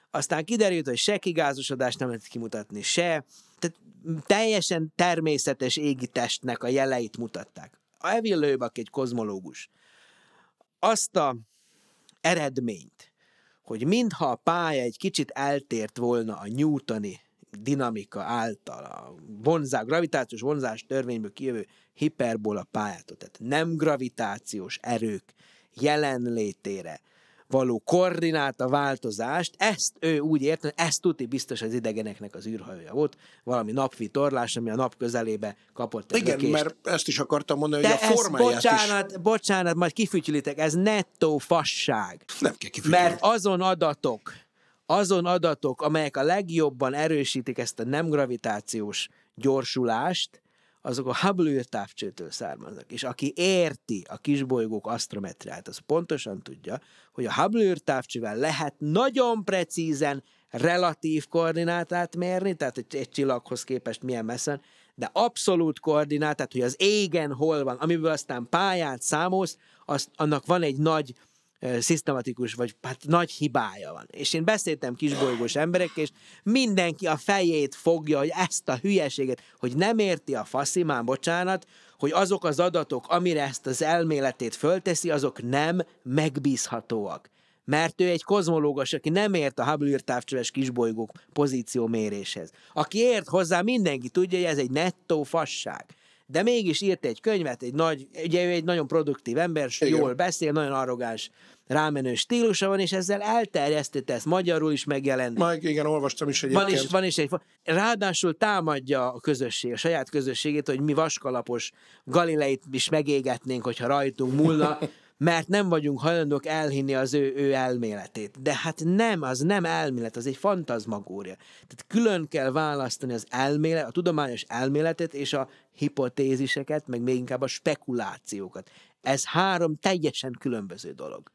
Speaker 1: Aztán kiderült, hogy se kigázosodást nem lehet kimutatni, se. Tehát teljesen természetes égi testnek a jeleit mutatták. A Evil Lőbak egy kozmológus. Azt a eredményt, hogy mintha a pálya egy kicsit eltért volna a newtoni dinamika által, a vonzás, gravitációs vonzás törvényből kijövő hiperbola pályától, tehát nem gravitációs erők jelenlétére való koordináta változást, ezt ő úgy ért, hogy ezt tuti biztos az idegeneknek az űrhajója volt, valami napvitorlás, ami a nap közelébe kapott egy Igen, lökést. mert
Speaker 2: ezt is akartam mondani, De hogy a ez, formáját bocsánat, is...
Speaker 1: bocsánat, majd kifütyülitek, ez nettó fasság. Nem kell kifütyülni. Mert azon adatok, azon adatok, amelyek a legjobban erősítik ezt a nem gravitációs gyorsulást, azok a Hubble távcsőtől származnak. És aki érti a kisbolygók asztrometriát, az pontosan tudja, hogy a Hubble távcsővel lehet nagyon precízen relatív koordinátát mérni, tehát egy, egy csillaghoz képest milyen messzen, de abszolút koordinátát, hogy az égen hol van, amiből aztán pályát számolsz, azt, annak van egy nagy szisztematikus, vagy hát nagy hibája van. És én beszéltem kisbolygós emberekkel, és mindenki a fejét fogja, hogy ezt a hülyeséget, hogy nem érti a faszimán, bocsánat, hogy azok az adatok, amire ezt az elméletét fölteszi, azok nem megbízhatóak. Mert ő egy kozmológus, aki nem ért a Hubble távcsöves kisbolygók pozíció méréshez. Aki ért hozzá, mindenki tudja, hogy ez egy nettó fasság de mégis írt egy könyvet, egy nagy, ugye ő egy nagyon produktív ember, Igen. jól beszél, nagyon arrogáns rámenő stílusa van, és ezzel elterjesztette ezt, magyarul is megjelent. Majd igen, olvastam is egyébként. Van is, van is egy, ráadásul támadja a közösség, a saját közösségét, hogy mi vaskalapos Galileit is megégetnénk, hogyha rajtunk múlna, mert nem vagyunk hajlandók elhinni az ő, ő elméletét. De hát nem, az nem elmélet, az egy fantazmagória. Tehát külön kell választani az elmélet, a tudományos elméletet és a hipotéziseket, meg még inkább a spekulációkat. Ez három teljesen különböző dolog.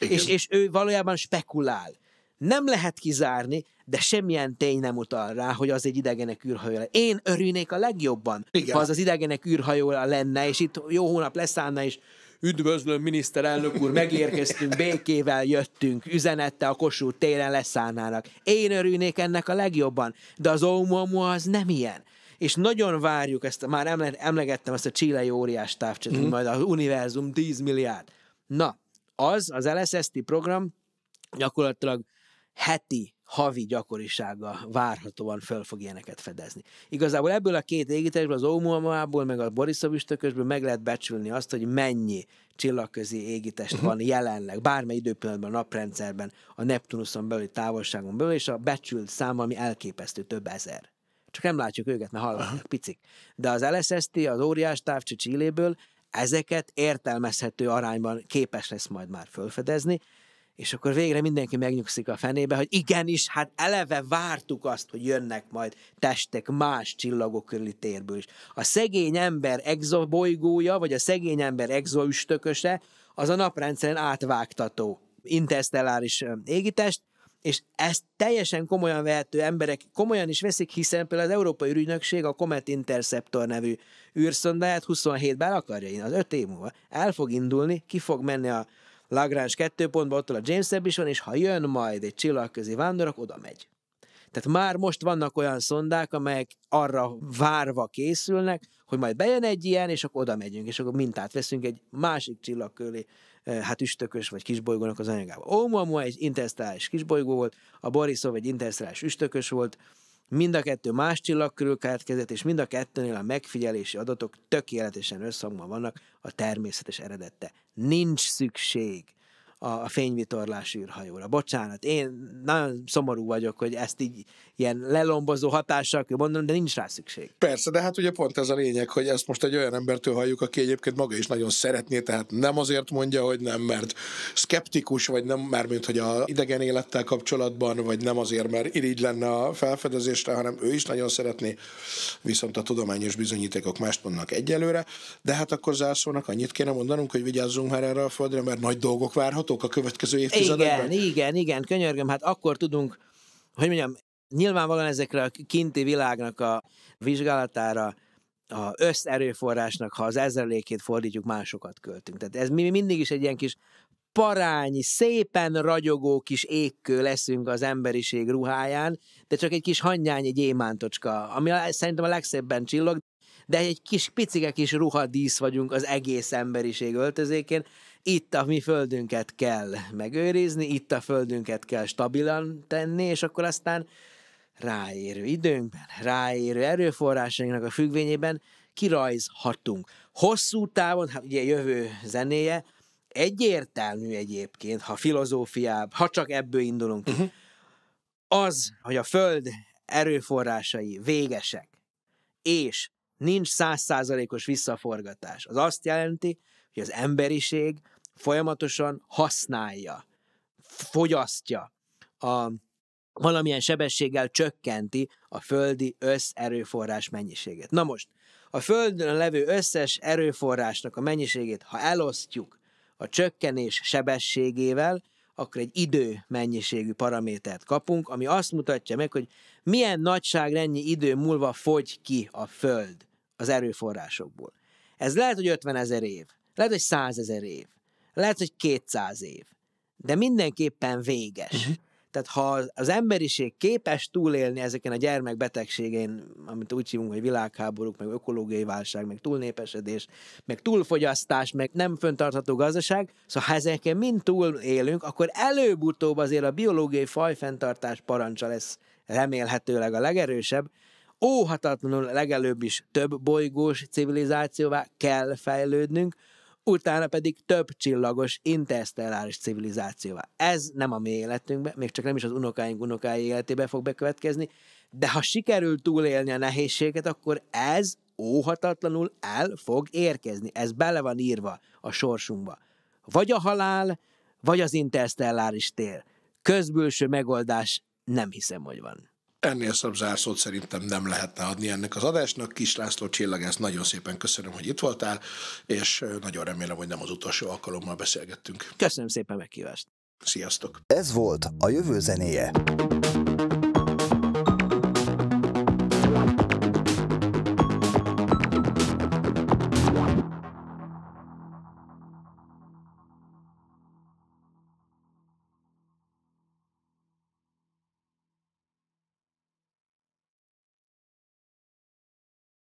Speaker 1: És, és ő valójában spekulál. Nem lehet kizárni, de semmilyen tény nem utal rá, hogy az egy idegenek űrhajója. Én örülnék a legjobban, Igen. ha az az idegenek űrhajója lenne, és itt jó hónap leszállna, és Üdvözlöm, miniszterelnök úr, megérkeztünk, békével jöttünk, üzenette a kosú téren leszállnának. Én örülnék ennek a legjobban, de az Oumuamua az nem ilyen és nagyon várjuk ezt, már emle, emlegettem ezt a csilei óriás távcsövet, mm. majd a univerzum 10 milliárd. Na, az, az LSST program gyakorlatilag heti havi gyakorisága várhatóan föl fog ilyeneket fedezni. Igazából ebből a két égitestből, az Ómuamából, meg a Borisov üstökösből meg lehet becsülni azt, hogy mennyi csillagközi égitest uh-huh. Mhm. van jelenleg, bármely időpillanatban a naprendszerben, a Neptunuson belüli távolságon belül, és a becsült szám, ami elképesztő, több ezer. Csak nem látjuk őket, mert hallgatnak uh-huh. picik. De az LSST, az óriás távcső Csilléből ezeket értelmezhető arányban képes lesz majd már fölfedezni, és akkor végre mindenki megnyugszik a fenébe, hogy igenis, hát eleve vártuk azt, hogy jönnek majd testek más csillagok körüli térből is. A szegény ember exobolygója, vagy a szegény ember exoüstököse, az a naprendszeren átvágtató interstelláris égitest, és ezt teljesen komolyan vehető emberek komolyan is veszik, hiszen például az Európai Ürügynökség a Comet Interceptor nevű űrszondáját 27-ben akarja, az 5 év múlva el fog indulni, ki fog menni a Lagrange kettő pontba, ott a James Webb is van, és ha jön majd egy csillagközi vándorok oda megy. Tehát már most vannak olyan szondák, amelyek arra várva készülnek, hogy majd bejön egy ilyen, és akkor oda megyünk, és akkor mintát veszünk egy másik csillagköli, eh, hát üstökös vagy kisbolygónak az anyagába. Oumuamua egy interstellás kisbolygó volt, a Borisov egy interstellás üstökös volt, Mind a kettő más csillag körül keletkezett, és mind a kettőnél a megfigyelési adatok tökéletesen összhangban vannak a természetes eredette. Nincs szükség a, a fényvitorlás űrhajóra. Bocsánat, én nagyon szomorú vagyok, hogy ezt így ilyen lelombozó hatással kell mondanom, de nincs rá szükség.
Speaker 2: Persze, de hát ugye pont ez a lényeg, hogy ezt most egy olyan embertől halljuk, aki egyébként maga is nagyon szeretné, tehát nem azért mondja, hogy nem, mert skeptikus, vagy nem, mert mint hogy a idegen élettel kapcsolatban, vagy nem azért, mert irigy lenne a felfedezésre, hanem ő is nagyon szeretné, viszont a tudományos bizonyítékok mást mondnak egyelőre, de hát akkor zászlónak annyit kéne mondanunk, hogy vigyázzunk már erre a földre, mert nagy dolgok várhatók alkotók a következő évtizedekben?
Speaker 1: Igen, igen, igen, könyörgöm, hát akkor tudunk, hogy mondjam, nyilvánvalóan ezekre a kinti világnak a vizsgálatára a összerőforrásnak, ha az ezrelékét fordítjuk, másokat költünk. Tehát ez mi mindig is egy ilyen kis parányi, szépen ragyogó kis égkő leszünk az emberiség ruháján, de csak egy kis hangyány, egy gyémántocska, ami szerintem a legszebben csillog, de egy kis picike kis ruhadísz vagyunk az egész emberiség öltözékén, itt a mi földünket kell megőrizni, itt a földünket kell stabilan tenni, és akkor aztán ráérő időnkben, ráérő erőforrásainknak a függvényében kirajzhatunk. Hosszú távon, hát ugye jövő zenéje, egyértelmű egyébként, ha filozófiább, ha csak ebből indulunk, uh-huh. az, hogy a Föld erőforrásai végesek, és nincs százszázalékos visszaforgatás, az azt jelenti, hogy az emberiség folyamatosan használja, fogyasztja, a, valamilyen sebességgel csökkenti a földi összerőforrás mennyiségét. Na most, a Földön levő összes erőforrásnak a mennyiségét, ha elosztjuk a csökkenés sebességével, akkor egy idő mennyiségű paramétert kapunk, ami azt mutatja meg, hogy milyen nagyságrennyi idő múlva fogy ki a Föld az erőforrásokból. Ez lehet, hogy 50 ezer év, lehet, hogy százezer év, lehet, hogy kétszáz év, de mindenképpen véges. Uh-huh. Tehát ha az emberiség képes túlélni ezeken a gyermekbetegségén, amit úgy hívunk, hogy világháborúk, meg ökológiai válság, meg túlnépesedés, meg túlfogyasztás, meg nem föntartható gazdaság, szóval ha ezeken mind túlélünk, akkor előbb-utóbb azért a biológiai fajfenntartás parancsa lesz remélhetőleg a legerősebb, óhatatlanul legelőbb is több bolygós civilizációvá kell fejlődnünk, utána pedig több csillagos interstelláris civilizációval. Ez nem a mi életünkben, még csak nem is az unokáink unokái életében fog bekövetkezni, de ha sikerül túlélni a nehézséget, akkor ez óhatatlanul el fog érkezni. Ez bele van írva a sorsunkba. Vagy a halál, vagy az interstelláris tér.
Speaker 2: Közbülső megoldás nem hiszem, hogy van. Ennél szabb zárszót szerintem nem lehetne adni ennek az adásnak. Kis László Csillagász, nagyon szépen köszönöm, hogy itt voltál, és nagyon remélem, hogy nem az utolsó alkalommal beszélgettünk. Köszönöm szépen meghívást. Sziasztok! Ez volt a jövő zenéje.